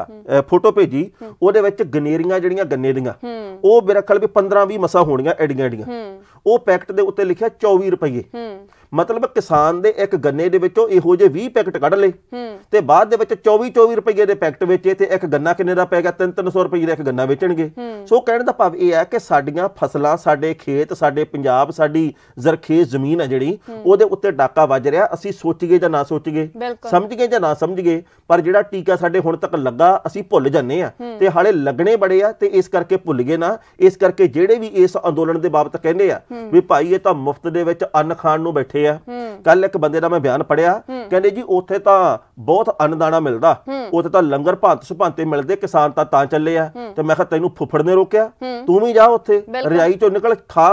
ਫੋਟੋ ਭੇਜੀ ਉਹਦੇ ਵਿੱਚ ਗਨੇਰੀਆਂ ਜਿਹੜੀਆਂ ਗੰਨੇ ਦੀਆਂ ਉਹ ਮੇਰੇ ਖਿਆਲ ਵੀ 15 20 ਮਸਾ ਹੋਣੀਆਂ ਐਡੀਆਂ ਐਡੀਆਂ ਉਹ ਪੈਕਟ ਦੇ ਉੱਤੇ ਲਿਖਿਆ 24 ਰੁਪਏ ਮਤਲਬ ਕਿਸਾਨ ਦੇ ਇੱਕ ਗੰਨੇ ਦੇ ਵਿੱਚੋਂ ਇਹੋ ਜੇ 20 ਪੈਕਟ ਕੱਢ ਲਏ ਤੇ ਬਾਅਦ ਦੇ ਵਿੱਚ 24 24 ਰੁਪਏ ਦੇ ਪੈਕਟ ਵਿੱਚ ਤੇ ਇੱਕ ਗੰਨਾ ਕਿੰਨੇ ਦਾ ਪੈਗਾ 3-300 ਰੁਪਏ ਦਾ ਇੱਕ ਗੰਨਾ ਵੇਚਣਗੇ ਸੋ ਕਹਿਣ ਦਾ ਭਾਵ ਇਹ ਹੈ ਕਿ ਸਾਡੀਆਂ ਫਸਲਾਂ ਸਾਡੇ ਖੇਤ ਸਾਡੇ ਪੰਜਾਬ ਸਾਡੀ ਜ਼ਰਖੇਜ਼ ਜ਼ਮੀਨ ਹੈ ਜਿਹੜੀ ਉਹਦੇ ਉੱਤੇ ਡਾਕਾ ਵੱਜ ਰਿਹਾ ਅਸੀਂ ਸੋਚੀਏ ਜਾਂ ਨਾ ਸੋਚੀਏ ਸਮਝੀਏ ਜਾਂ ਨਾ ਸਮਝੀਏ ਪਰ ਜਿਹੜਾ ਟੀਕਾ ਸਾਡੇ ਹੁਣ ਤੱਕ ਲੱਗਾ ਅਸੀਂ ਭੁੱਲ ਜਾਂਦੇ ਆ ਤੇ ਹਾਲੇ ਲੱਗਣੇ ਬੜੇ ਆ ਤੇ ਇਸ ਕਰਕੇ ਭੁੱਲ ਗਏ ਨਾ ਇਸ ਕਰਕੇ ਜਿਹੜੇ ਵੀ ਇਸ ਅੰਦੋਲਨ ਦੇ ਬਾਬਤ ਕਹਿੰਦੇ ਆ ਵੀ ਭਾਈ ਇਹ ਤਾਂ ਮੁਫਤ ਦੇ ਵਿੱਚ ਅੰਨ ਖਾਣ ਨੂੰ ਬੈਠੇ ਰਹੇ ਆ ਕੱਲ ਇੱਕ ਬੰਦੇ ਦਾ ਮੈਂ ਬਿਆਨ ਪੜਿਆ ਕਹਿੰਦੇ ਜੀ ਉੱਥੇ ਤਾਂ ਬਹੁਤ ਅੰਨਦਾਣਾ ਮਿਲਦਾ ਉੱਥੇ ਤਾਂ ਲੰਗਰ ਭਾਂਤ ਸੁਭਾਂਤੇ ਮਿਲਦੇ ਕਿਸਾਨ ਤਾਂ ਤਾਂ ਚੱਲੇ ਆ ਤੇ ਮੈਂ ਕਿਹਾ ਤੈਨੂੰ ਫੁੱਫੜ ਨੇ ਰੋਕਿਆ ਤੂੰ ਵੀ ਜਾ ਉੱਥੇ ਰਜਾਈ ਚੋਂ ਨਿਕਲ ਖਾ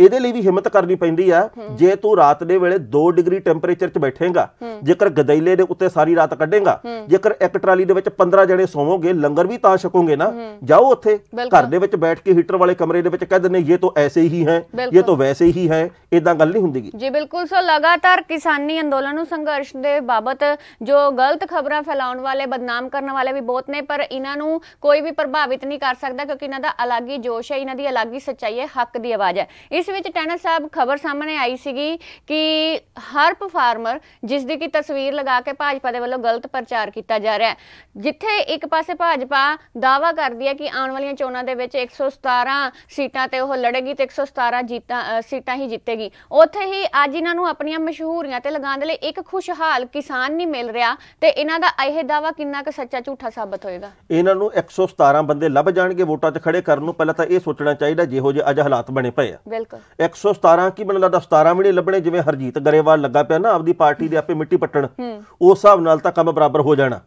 ਇਹਦੇ ਲਈ ਵੀ ਹਿੰਮਤ ਕਰਨੀ ਪੈਂਦੀ ਆ ਜੇ ਤੂੰ ਰਾਤ ਦੇ ਵੇਲੇ 2 ਡਿਗਰੀ ਟੈਂਪਰੇਚਰ 'ਚ ਬੈਠੇਗਾ ਜੇਕਰ ਗਦੈਲੇ ਦੇ ਉੱਤੇ ਸਾਰੀ ਰਾਤ ਕੱਢੇਗਾ ਜੇਕਰ ਇੱਕ ਟਰਾਲੀ ਦੇ ਵਿੱਚ 15 ਜਣੇ ਸੋਵੋਗੇ ਲੰਗਰ ਵੀ ਤਾਂ ਛਕੋਗੇ ਨਾ ਜਾਓ ਉੱਥੇ ਘਰ ਦੇ ਵਿੱਚ ਬੈਠ ਕੇ ਹੀਟਰ ਵਾਲੇ ਕਮਰੇ ਦੇ ਵਿੱਚ ਕਹਿ ਦਿੰਨੇ ਇਹ ਤਾਂ ਐਸੇ ਹੀ ਹੈ ਇਹ ਤਾਂ ਵੈਸੇ ਹੀ ਹੈ ਇਦਾਂ ਗੱਲ ਨਹੀਂ ਹੁੰਦੀਗੀ ਜੀ ਬਿਲਕੁਲ ਬਿਲਕੁਲ ਸੋ ਲਗਾਤਾਰ ਕਿਸਾਨੀ ਅੰਦੋਲਨ ਨੂੰ ਸੰਘਰਸ਼ ਦੇ ਬਾਬਤ ਜੋ ਗਲਤ ਖਬਰਾਂ ਫੈਲਾਉਣ ਵਾਲੇ ਬਦਨਾਮ ਕਰਨ ਵਾਲੇ ਵੀ ਬਹੁਤ ਨੇ ਪਰ ਇਹਨਾਂ ਨੂੰ ਕੋਈ ਵੀ ਪ੍ਰਭਾਵਿਤ ਨਹੀਂ ਕਰ ਸਕਦਾ ਕਿਉਂਕਿ ਇਹਨਾਂ ਦਾ ਅਲੱਗ ਹੀ ਜੋਸ਼ ਹੈ ਇਹਨਾਂ ਦੀ ਅਲੱਗ ਹੀ ਸੱਚਾਈ ਹੈ ਹੱਕ ਦੀ ਆਵਾਜ਼ ਹੈ ਇਸ ਵਿੱਚ ਟੈਨਰ ਸਾਹਿਬ ਖਬਰ ਸਾਹਮਣੇ ਆਈ ਸੀਗੀ ਕਿ ਹਰਪ ਫਾਰਮਰ ਜਿਸ ਦੀ ਕੀ ਤਸਵੀਰ ਲਗਾ ਕੇ ਭਾਜਪਾ ਦੇ ਵੱਲੋਂ ਗਲਤ ਪ੍ਰਚਾਰ ਕੀਤਾ ਜਾ ਰਿਹਾ ਹੈ ਜਿੱਥੇ ਇੱਕ ਪਾਸੇ ਭਾਜਪਾ ਦਾਵਾ ਕਰਦੀ ਹੈ ਕਿ ਆਉਣ ਵਾਲੀਆਂ ਚੋਣਾਂ ਦੇ ਵਿੱਚ 117 ਸੀਟਾਂ ਤੇ ਉਹ ਲੜੇਗੀ ਤੇ 117 ਜੀਤਾਂ ਸੀਟਾਂ ਹੀ ਜਿੱਤੇਗੀ ਉੱਥੇ ਹੀ ਅੱਜ ਜਿਨ੍ਹਾਂ ਨੂੰ ਆਪਣੀਆਂ ਮਸ਼ਹੂਰੀਆਂ ਤੇ ਲਗਾਉਣ ਦੇ ਲਈ ਇੱਕ ਖੁਸ਼ਹਾਲ ਕਿਸਾਨ ਨਹੀਂ ਮਿਲ ਰਿਹਾ ਤੇ ਇਹਨਾਂ ਦਾ ਇਹ ਦਾਵਾ ਕਿੰਨਾ ਕੁ ਸੱਚਾ ਝੂਠਾ ਸਾਬਤ ਹੋਏਗਾ ਇਹਨਾਂ ਨੂੰ 117 ਬੰਦੇ ਲੱਭ ਜਾਣਗੇ ਵੋਟਾਂ 'ਚ ਖੜੇ ਕਰਨ ਨੂੰ ਪਹਿਲਾਂ ਤਾਂ ਇਹ ਸੋਚਣਾ ਚਾਹੀਦਾ ਜਿਹੋ ਜਿਹੇ ਅੱਜ ਹਾਲਾਤ ਬਣੇ ਪਏ ਆ ਬਿਲਕੁਲ 117 ਕੀ ਬਣਨ ਲੱਗਦਾ 17 ਵੀ ਨਹੀਂ ਲੱਭਣੇ ਜਿਵੇਂ ਹਰਜੀਤ ਗਰੇਵਾਲ ਲੱਗਾ ਪਿਆ ਨਾ ਆਪਦੀ ਪਾਰਟੀ ਦੇ ਆਪੇ ਮਿੱਟੀ ਪੱਟਣ ਉਸ ਹਿਸਾਬ ਨਾਲ ਤਾਂ ਕੰਮ ਬਰਾਬਰ ਹੋ ਜਾਣਾ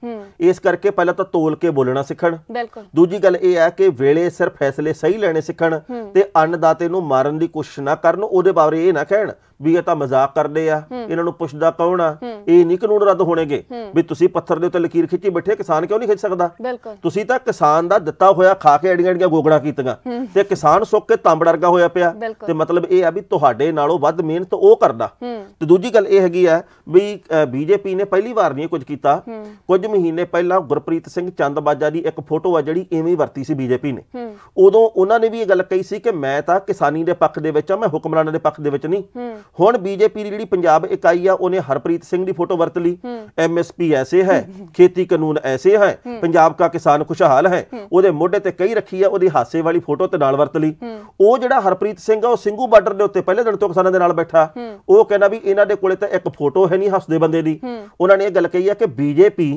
ਇਸ ਕਰਕੇ ਪਹਿਲਾਂ ਤਾਂ ਤੋਲ ਕੇ ਬੋਲਣਾ ਸਿੱਖਣ ਬਿਲਕੁਲ ਦੂਜੀ ਗੱਲ ਇਹ ਹੈ ਕਿ ਵੇਲੇ ਸਿਰ ਫੈਸਲੇ ਸਹੀ ਲੈਣੇ ਸਿੱਖਣ ਤੇ ਅੰਨਦਾਤੇ ਨੂੰ ਮਾਰਨ ਦੀ ਕੋਸ਼ਿਸ਼ ਨਾ ਕਰਨ ਉਹਦੇ ਬਾਰੇ ਇਹ ਨਾ ਕਹਿਣ ਵੀ ਇਹ ਤਾਂ ਮਜ਼ਾਕ ਕਰਦੇ ਆ ਇਹਨਾਂ ਨੂੰ ਪੁੱਛਦਾ ਕੌਣ ਆ ਇਹ ਨਹੀਂ ਕਾਨੂੰਨ ਰੱਦ ਹੋਣਗੇ ਵੀ ਤੁਸੀਂ ਪੱਥਰ ਦੇ ਉੱਤੇ ਲਕੀਰ ਖਿੱਚੀ ਬੈਠੇ ਕਿਸਾਨ ਕਿਉਂ ਨਹੀਂ ਖਿੱਚ ਸਕਦਾ ਤੁਸੀਂ ਤਾਂ ਕਿਸਾਨ ਦਾ ਦਿੱਤਾ ਹੋਇਆ ਖਾ ਕੇ ਐੜੀਆਂ ਐੜੀਆਂ ਗੋਗੜਾ ਕੀਤੀਆਂ ਤੇ ਕਿਸਾਨ ਸੁੱਕ ਕੇ ਤਾਂਬੜ ਵਰਗਾ ਹੋਇਆ ਪਿਆ ਤੇ ਮਤਲਬ ਇਹ ਆ ਵੀ ਤੁਹਾਡੇ ਨਾਲੋਂ ਵੱਧ ਮਿਹਨਤ ਉਹ ਕਰਦਾ ਤੇ ਦੂਜੀ ਗੱਲ ਇਹ ਹੈਗੀ ਆ ਵੀ ਬੀਜੇਪੀ ਨੇ ਪਹਿਲੀ ਵਾਰ ਨਹੀਂ ਕੁਝ ਕੀਤਾ ਕੁਝ ਮਹੀਨੇ ਪਹਿਲਾਂ ਗੁਰਪ੍ਰੀਤ ਸਿੰਘ ਚੰਦਬਾਜਾ ਦੀ ਇੱਕ ਫੋਟੋ ਆ ਜਿਹੜੀ ਐਵੇਂ ਵਰਤੀ ਸੀ ਬੀਜੇਪੀ ਨੇ ਉਦੋਂ ਉਹਨਾਂ ਨੇ ਵੀ ਇਹ ਗੱਲ ਕਹੀ ਸੀ ਕਿ ਮੈਂ ਤਾਂ ਕਿਸਾਨੀ ਦੇ ਪੱਖ ਦੇ ਵਿੱਚ ਆ ਮੈਂ ਹੁਕਮਰਾਨਾਂ ਦੇ ਪੱਖ ਦੇ ਵਿੱਚ ਨਹੀਂ ਹੁਣ ਬੀਜੇਪੀ ਦੀ ਜਿਹੜੀ ਪੰਜਾਬ ਇਕਾਈ ਆ ਉਹਨੇ ਹਰਪ੍ਰੀਤ ਸਿੰਘ ਦੀ ਫੋਟੋ ਵਰਤ ਲਈ ਐਮਐਸਪੀ ਐਸੇ ਹੈ ਖੇਤੀ ਕਾਨੂੰਨ ਐਸੇ ਹੈ ਪੰਜਾਬ ਦਾ ਕਿਸਾਨ ਖੁਸ਼ਹਾਲ ਹੈ ਉਹਦੇ ਮੋਢੇ ਤੇ ਕਈ ਰੱਖੀ ਆ ਉਹਦੀ ਹਾਸੇ ਵਾਲੀ ਫੋਟੋ ਤੇ ਨਾਲ ਵਰਤ ਲਈ ਉਹ ਜਿਹੜਾ ਹਰਪ੍ਰੀਤ ਸਿੰਘ ਆ ਉਹ ਸਿੰਘੂ ਬਾਰਡਰ ਦੇ ਉੱਤੇ ਪਹਿਲੇ ਦਿਨ ਤੋਂ ਕਿਸਾਨਾਂ ਦੇ ਨਾਲ ਬੈਠਾ ਉਹ ਕਹਿੰਦਾ ਵੀ ਇਹਨਾਂ ਦੇ ਕੋਲੇ ਤਾਂ ਇੱਕ ਫੋਟੋ ਹੈ ਨਹੀਂ ਹੱਸਦੇ ਬੰਦੇ ਦੀ ਉਹਨਾਂ ਨੇ ਇਹ ਗੱਲ ਕਹੀ ਆ ਕਿ ਬੀਜੇਪੀ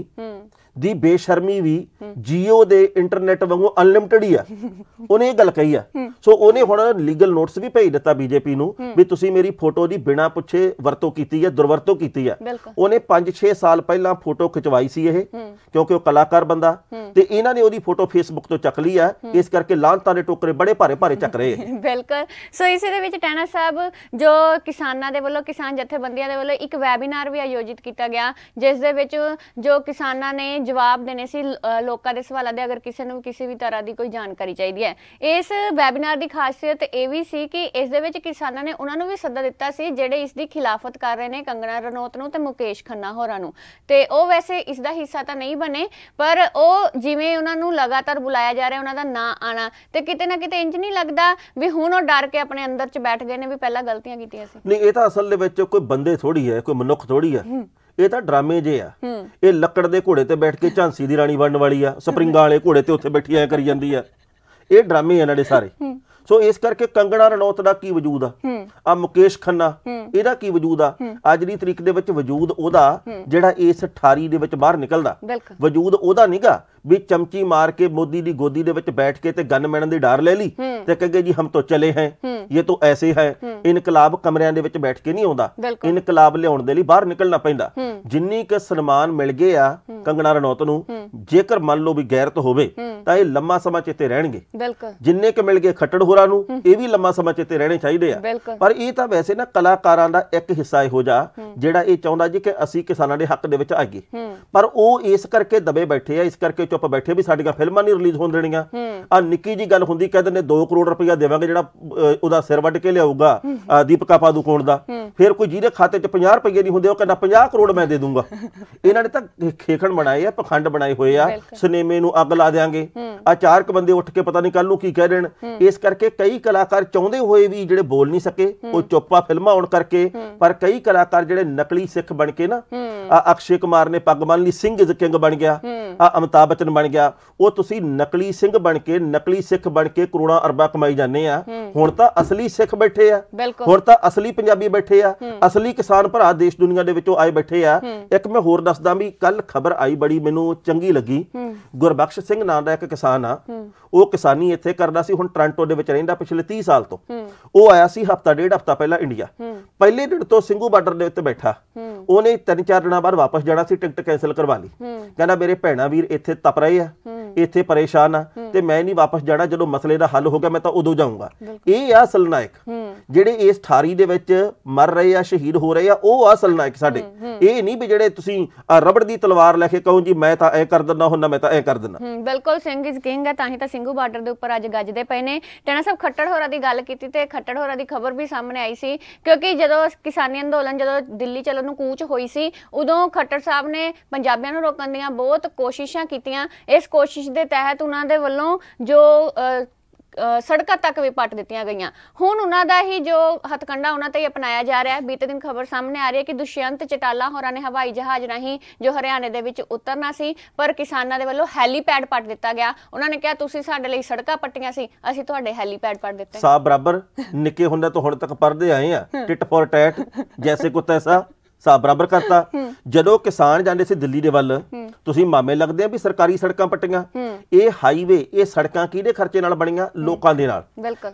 ਦੀ ਬੇਸ਼ਰਮੀ ਵੀ ਜੀਓ ਦੇ ਇੰਟਰਨੈਟ ਵਾਂਗੂ ਅਨਲਿਮਟਿਡ ਹੀ ਆ ਉਹਨੇ ਇਹ ਗੱਲ ਕਹੀ ਆ ਸੋ ਉਹਨੇ ਹੁਣ ਲੀਗਲ ਨੋਟਿਸ ਵੀ ਭੇਜ ਦਿੱਤਾ ਬੀਜੇਪੀ ਨੂੰ ਵੀ ਤੁਸੀਂ ਮੇਰੀ ਫੋਟੋ ਦੀ ਬਿਨਾ ਪੁੱਛੇ ਵਰਤੋਂ ਕੀਤੀ ਹੈ ਦੁਰਵਰਤੋਂ ਕੀਤੀ ਹੈ ਉਹਨੇ 5-6 ਸਾਲ ਪਹਿਲਾਂ ਫੋਟੋ ਖਿਚਵਾਈ ਸੀ ਇਹ ਕਿਉਂਕਿ ਉਹ ਕਲਾਕਾਰ ਬੰਦਾ ਤੇ ਇਹਨਾਂ ਨੇ ਉਹਦੀ ਫੋਟੋ ਫੇਸਬੁੱਕ ਤੋਂ ਚੱਕ ਲਈ ਆ ਇਸ ਕਰਕੇ ਲਾਂਤਾਂ ਦੇ ਟੋਕਰੇ ਬੜੇ ਭਾਰੇ ਭਾਰੇ ਚੱਕ ਰਹੇ <laughs> ਬਿਲਕੁਲ ਸੋ ਇਸੇ ਦੇ ਵਿੱਚ ਟੈਨਾ ਸਾਹਿਬ ਜੋ ਕਿਸਾਨਾਂ ਦੇ ਵੱਲੋਂ ਕਿਸਾਨ ਜਥੇਬੰਦੀਆਂ ਦੇ ਵੱਲੋਂ ਇੱਕ ਵੈਬਿਨਾਰ ਵੀ ਆਯੋਜਿਤ ਕੀਤਾ ਗਿਆ ਜਿਸ ਦੇ ਵਿੱਚ ਜੋ ਕਿਸਾਨਾਂ ਨੇ ਜਵਾਬ ਦੇਣੇ ਸੀ ਲੋਕਾਂ ਦੇ ਸਵਾਲਾਂ ਦੇ ਅਗਰ ਕਿਸੇ ਨੂੰ ਕਿਸੇ ਵੀ ਤਰ੍ਹਾਂ ਦੀ ਕੋਈ ਜਾਣਕਾਰੀ ਚਾਹੀਦੀ ਹੈ ਇਸ ਵੈਬਿਨਾਰ ਦੀ ਖਾਸੀਅਤ ਇਹ ਵੀ ਸੀ ਕਿ ਇਸ ਦੇ ਵਿੱਚ ਕਿਸਾਨਾਂ ਨੇ ਉਹਨਾਂ ਨੂੰ ਵੀ ਸੱਦਾ ਦਿੱਤਾ ਸੀ ਜਿਹੜੇ ਇਸ ਦੀ ਖਿਲਾਫਤ ਕਰ ਰਹੇ ਨੇ ਕੰਗਣਾ ਰਣੌਤ ਨੂੰ ਤੇ ਮੁਕੇਸ਼ ਖੰਨਾ ਹੋਰਾਂ ਨੂੰ ਤੇ ਉਹ ਵੈਸੇ ਇਸ ਦਾ ਹਿੱਸਾ ਤਾਂ ਨਹੀਂ ਬਣੇ ਪਰ ਉਹ ਜਿਵੇਂ ਉਹਨਾਂ ਨੂੰ ਲਗਾਤਾਰ ਬੁਲਾਇਆ ਜਾ ਰਿਹਾ ਉਹਨਾਂ ਦਾ ਨਾਂ ਆਣਾ ਤੇ ਕਿਤੇ ਨਾ ਕਿਤੇ ਇੰਜ ਨਹੀਂ ਲੱਗਦਾ ਵੀ ਹੁਣ ਉਹ ਡਰ ਕੇ ਆਪਣੇ ਅੰਦਰ ਚ ਬੈਠ ਗਏ ਨੇ ਵੀ ਪਹਿਲਾਂ ਗਲਤੀਆਂ ਕੀਤੀਆਂ ਸੀ ਨਹੀਂ ਇਹ ਤਾਂ ਅਸਲ ਦੇ ਵਿੱਚ ਕੋਈ ਬੰਦੇ ਥੋੜੀ ਹੈ ਕੋਈ ਮਨੁੱਖ ਥੋੜੀ ਹੈ ਇਹ ਤਾਂ ਡਰਾਮੇ ਜੇ ਆ ਇਹ ਲੱਕੜ ਦੇ ਘੋੜੇ ਤੇ ਬੈਠ ਕੇ ਝਾਂਸੀ ਦੀ ਰਾਣੀ ਬਣਨ ਵਾਲੀ ਆ ਸਪਰਿੰਗਾਂ ਵਾਲੇ ਘੋੜੇ ਤੇ ਉੱਥੇ ਬੈਠੀ ਐ ਕਰੀ ਜਾਂਦੀ ਆ ਇਹ ਡਰਾਮੇ ਆ ਨਾਲੇ ਸਾਰੇ ਸੋ ਇਸ ਕਰਕੇ ਕੰਗਣਾ ਰਣੌਤ ਦਾ ਕੀ ਵਜੂਦ ਆ ਆ ਮੁਕੇਸ਼ ਖੰਨਾ ਇਹਦਾ ਕੀ ਵਜੂਦ ਆ ਅੱਜ ਦੀ ਤਰੀਕ ਦੇ ਵਿੱਚ ਵਜੂਦ ਉਹਦਾ ਜਿਹੜਾ ਇਸ 18 ਦੇ ਵਿੱਚ ਬਾਹਰ ਨਿਕਲਦਾ ਵਜੂਦ ਉਹਦਾ ਨਹੀਂਗਾ ਵੀ ਚਮਚੀ ਮਾਰ ਕੇ ਮੋਦੀ ਦੀ ਗੋਦੀ ਦੇ ਵਿੱਚ ਬੈਠ ਕੇ ਤੇ ਗਨ ਮੈਣ ਦੀ ਡਾਰ ਲੈ ਲਈ ਤੇ ਕਹਿੰਗੇ ਜੀ ਹਮ ਤੋ ਚਲੇ ਹੈ ਇਹ ਤੋ ਐਸੇ ਹੈ ਇਨਕਲਾਬ ਕਮਰਿਆਂ ਦੇ ਵਿੱਚ ਬੈਠ ਕੇ ਨਹੀਂ ਆਉਂਦਾ ਇਨਕਲਾਬ ਲਿਆਉਣ ਦੇ ਲਈ ਬਾਹਰ ਨਿਕਲਣਾ ਪੈਂਦਾ ਜਿੰਨੀ ਕਿ ਸਨਮਾਨ ਮਿਲ ਗਏ ਆ ਕੰਗਣਾ ਰਣੌਤ ਨੂੰ ਜੇਕਰ ਮੰਨ ਲਓ ਵੀ ਗੈਰਤ ਹੋਵੇ ਤਾਂ ਇਹ ਲੰਮਾ ਸਮਾਂ ਚਿੱਤੇ ਰਹਿਣਗੇ ਜਿੰਨੇ ਕਿ ਮਿਲ ਗਏ ਖੱਟੜ ਹੋਰਾਂ ਨੂੰ ਇਹ ਵੀ ਲੰਮਾ ਸਮਾਂ ਚਿੱਤੇ ਰਹਿਣੇ ਚਾਹੀਦੇ ਆ ਪਰ ਇਹ ਤਾਂ ਵੈਸੇ ਨਾ ਕਲਾਕਾਰਾਂ ਦਾ ਇੱਕ ਹਿੱਸਾ ਇਹੋ ਜਾ ਜਿਹੜਾ ਇਹ ਚਾਹੁੰਦਾ ਜੀ ਕਿ ਅਸੀਂ ਕਿਸਾਨਾਂ ਦੇ ਹੱਕ ਦੇ ਵਿੱਚ ਆਈਏ ਪਰ ਉਹ ਇਸ ਕਰਕੇ ਦਬੇ ਬੈਠੇ ਆ ਇਸ ਕਰਕੇ ਚੁੱਪ ਬੈਠੇ ਵੀ ਸਾਡੀਆਂ ਫਿਲਮਾਂ ਨਹੀਂ ਰਿਲੀਜ਼ ਹੋਣ ਦੇਣੀਆਂ ਆ ਨਿੱਕੀ ਜੀ ਗੱਲ ਹੁੰਦੀ ਕਹਿੰਦੇ ਨੇ 2 ਕਰੋੜ ਰੁਪਇਆ ਦੇਵਾਂਗੇ ਜਿਹੜਾ ਉਹਦਾ ਸਿਰ ਵੱਟ ਕੇ ਲਿਆਊਗਾ ਦੀਪਕਾ ਪਾਦੂਕੋਣ ਦਾ ਫਿਰ ਕੋਈ ਜਿਹਦੇ ਖਾਤੇ 'ਚ 50 ਰੁਪਏ ਨਹੀਂ ਹੁੰਦੇ ਉਹ ਕਹਿੰਦਾ 50 ਕਰੋੜ ਮੈਂ ਦੇ ਦੂੰਗਾ <laughs> ਇਹਨਾਂ ਨੇ ਤਾਂ ਖੇਖਣ ਬਣਾਏ ਆ ਪਖੰਡ ਬਣਾਏ ਹੋਏ ਆ ਸਿਨੇਮੇ ਨੂੰ ਅੱਗ ਲਾ ਦੇਾਂਗੇ ਆ ਚਾਰਕ ਬੰਦੇ ਉੱਠ ਕੇ ਪਤਾ ਨਹੀਂ ਕੱਲ ਨੂੰ ਕੀ ਕਹਿ ਦੇਣ ਇਸ ਕਰਕੇ ਕਰਕੇ ਕਈ ਕਲਾਕਾਰ ਚਾਹੁੰਦੇ ਹੋਏ ਵੀ ਜਿਹੜੇ ਬੋਲ ਨਹੀਂ ਸਕੇ ਉਹ ਚੁੱਪਾ ਫਿਲਮਾਂ ਆਉਣ ਕਰਕੇ ਪਰ ਕਈ ਕਲਾਕਾਰ ਜਿਹੜੇ ਨਕਲੀ ਸਿੱਖ ਬਣ ਕੇ ਨਾ ਅਕਸ਼ੇ ਕੁਮਾਰ ਨੇ ਪੱਗ ਲਈ ਸਿੰਘ ਇਜ਼ ਕਿੰਗ ਬਣ ਗਿਆ ਆ ਅਮਿਤਾਭ ਬਚਨ ਬਣ ਗਿਆ ਉਹ ਤੁਸੀਂ ਨਕਲੀ ਸਿੰਘ ਬਣ ਕੇ ਨਕਲੀ ਸਿੱਖ ਬਣ ਕੇ ਕਰੋੜਾਂ ਅਰਬਾਂ ਕਮਾਈ ਜਾਂਦੇ ਆ ਹੁਣ ਤਾਂ ਅਸਲੀ ਸਿੱਖ ਬੈਠੇ ਆ ਹੁਣ ਤਾਂ ਅਸਲੀ ਪੰਜਾਬੀ ਬੈਠੇ ਆ ਅਸਲੀ ਕਿਸਾਨ ਭਰਾ ਦੇਸ਼ ਦੁਨੀਆ ਦੇ ਵਿੱਚੋਂ ਆਏ ਬੈਠੇ ਆ ਇੱਕ ਮੈਂ ਹੋਰ ਦੱਸਦਾ ਵੀ ਕੱਲ ਖਬਰ ਆਈ ਬੜੀ ਮੈਨੂੰ ਚੰਗੀ ਲੱਗੀ ਗੁਰਬਖਸ਼ ਸਿੰਘ ਨਾਂ ਦਾ ਇੱਕ ਕਿਸਾਨ ਆ ਉਹ ਕਿਸਾਨੀ ਇੱਥੇ ਕਰਦਾ ਸੀ ਹੁਣ ਟ੍ਰਾਂਟੋ ਦੇ ਵਿੱਚ ਰਹਿੰਦਾ ਪਿਛਲੇ 30 ਸਾਲ ਤੋਂ ਉਹ ਆਇਆ ਸੀ ਹਫਤਾ ਡੇਢ ਹਫਤਾ ਪਹਿਲਾਂ ਇੰਡੀਆ ਪਹਿਲੇ ਦਿਨ ਤੋਂ ਸਿੰਘੂ ਬਾਰਡਰ ਦੇ ਉੱਤੇ ਬੈਠਾ ਉਹਨੇ ਤਿੰਨ ਚਾਰ ਦਿਨਾਂ ਬਾਅਦ ਵਾਪਸ ਜਾਣਾ ਸੀ ਟਿਕਟ ਕੈਨਸਲ ਕਰਵਾ ਲਈ ਕਹਿੰਦਾ ਮੇਰੇ ਭੈਣਾ ਵੀਰ ਇੱਥੇ ਤਪ ਰਹੇ ਆ ਇੱਥੇ ਪਰੇਸ਼ਾਨ ਆ ਤੇ ਮੈਂ ਨਹੀਂ ਵਾਪਸ ਜਾਣਾ ਜਦੋਂ ਮਸਲੇ ਦਾ ਹੱਲ ਹੋ ਗਿਆ ਮੈਂ ਤਾਂ ਉਦੋਂ ਜਾਊਂਗਾ ਇਹ ਆ ਸਲਨਾਇਕ ਜਿਹੜੇ ਇਸ ਥਾਰੀ ਦੇ ਵਿੱਚ ਮਰ ਰਹੇ ਆ ਸ਼ਹੀਦ ਹੋ ਰਹੇ ਆ ਉਹ ਆ ਸਲਨਾਇਕ ਸਾਡੇ ਇਹ ਨਹੀਂ ਵੀ ਜਿਹੜੇ ਤੁਸੀਂ ਰਬੜ ਦੀ ਤਲਵਾਰ ਲੈ ਕੇ ਕਹੋ ਜੀ ਮੈਂ ਤਾਂ ਐ ਕਰ ਦਿੰਦਾ ਹੁੰਨਾ ਮੈਂ ਤਾਂ ਐ ਕਰ ਦਿੰਦਾ ਬਿਲਕੁਲ ਸਿੰਘ ਇਸ ਕਿੰਗ ਹੈ ਤਾਂ ਹੀ ਤਾਂ ਸਿੰਘੂ ਬਾਰਡਰ ਦੇ ਉੱਪਰ ਅੱਜ ਗੱਜਦੇ ਪਏ ਨੇ ਟੈਣਾ ਸਾਹਿਬ ਖੱਟੜ ਹੋਰਾਂ ਦੀ ਗੱਲ ਕੀਤੀ ਤੇ ਖੱਟੜ ਹੋਰਾਂ ਦੀ ਖਬਰ ਵੀ ਸਾਹਮਣੇ ਆਈ ਸੀ ਕਿਉਂਕਿ ਜਦੋਂ ਕਿਸਾਨੀ ਅੰਦੋਲਨ ਜਦੋਂ ਦਿੱਲੀ ਚਲੋ ਨੂੰ ਕੂਚ ਹੋਈ ਸੀ ਉਦੋਂ ਖੱਟੜ ਸਾਹਿਬ ਨੇ ਪੰਜਾਬੀਆਂ ਨੂੰ ਰੋਕਣ ਦੀਆਂ ਬਹੁਤ ਕੋਸ਼ਿਸ਼ਾਂ ਕੀਤੀਆਂ ਇਸ ਕੋਸ਼ਿਸ਼ ਕੋਸ਼ਿਸ਼ ਦੇ ਤਹਿਤ ਉਹਨਾਂ ਦੇ ਵੱਲੋਂ ਜੋ ਸੜਕਾਂ ਤੱਕ ਵੀ ਪੱਟ ਦਿੱਤੀਆਂ ਗਈਆਂ ਹੁਣ ਉਹਨਾਂ ਦਾ ਹੀ ਜੋ ਹਤਕੰਡਾ ਉਹਨਾਂ ਤੇ ਹੀ ਅਪਣਾਇਆ ਜਾ ਰਿਹਾ ਹੈ ਬੀਤੇ ਦਿਨ ਖਬਰ ਸਾਹਮਣੇ ਆ ਰਹੀ ਹੈ ਕਿ ਦੁਸ਼ਯੰਤ ਚਟਾਲਾ ਹੋਰਾਂ ਨੇ ਹਵਾਈ ਜਹਾਜ਼ ਨਹੀਂ ਜੋ ਹਰਿਆਣੇ ਦੇ ਵਿੱਚ ਉਤਰਨਾ ਸੀ ਪਰ ਕਿਸਾਨਾਂ ਦੇ ਵੱਲੋਂ ਹੈਲੀਪੈਡ ਪੱਟ ਦਿੱਤਾ ਗਿਆ ਉਹਨਾਂ ਨੇ ਕਿਹਾ ਤੁਸੀਂ ਸਾਡੇ ਲਈ ਸੜਕਾਂ ਪੱਟੀਆਂ ਸੀ ਅਸੀਂ ਤੁਹਾਡੇ ਹੈਲੀਪੈਡ ਪੱਟ ਦਿੱਤੇ ਸਾਬ ਬਰਾਬਰ ਨਿੱਕੇ ਹੁੰਦੇ ਤੋਂ ਹੁਣ ਤੱਕ ਪਰਦੇ ਆਏ ਆ ਟਿਟ ਫੋਰ ਟੈਟ ਜੈਸੇ ਕੁੱਤੇ ਤੈਸਾ ਸਾਬ ਬਰਾਬਰ ਕਰਤਾ ਜਦੋਂ ਕਿਸਾਨ ਜਾਂਦੇ ਸੀ ਦਿੱਲੀ ਦੇ ਵੱਲ ਤੁਸੀਂ ਮਾਮੇ ਲੱਗਦੇ ਆ ਵੀ ਸਰਕਾਰੀ ਸੜਕਾਂ ਪੱਟੀਆਂ ਇਹ ਹਾਈਵੇ ਇਹ ਸੜਕਾਂ ਕਿਹਦੇ ਖਰਚੇ ਨਾਲ ਬਣੀਆਂ ਲੋਕਾਂ ਦੇ ਨਾਲ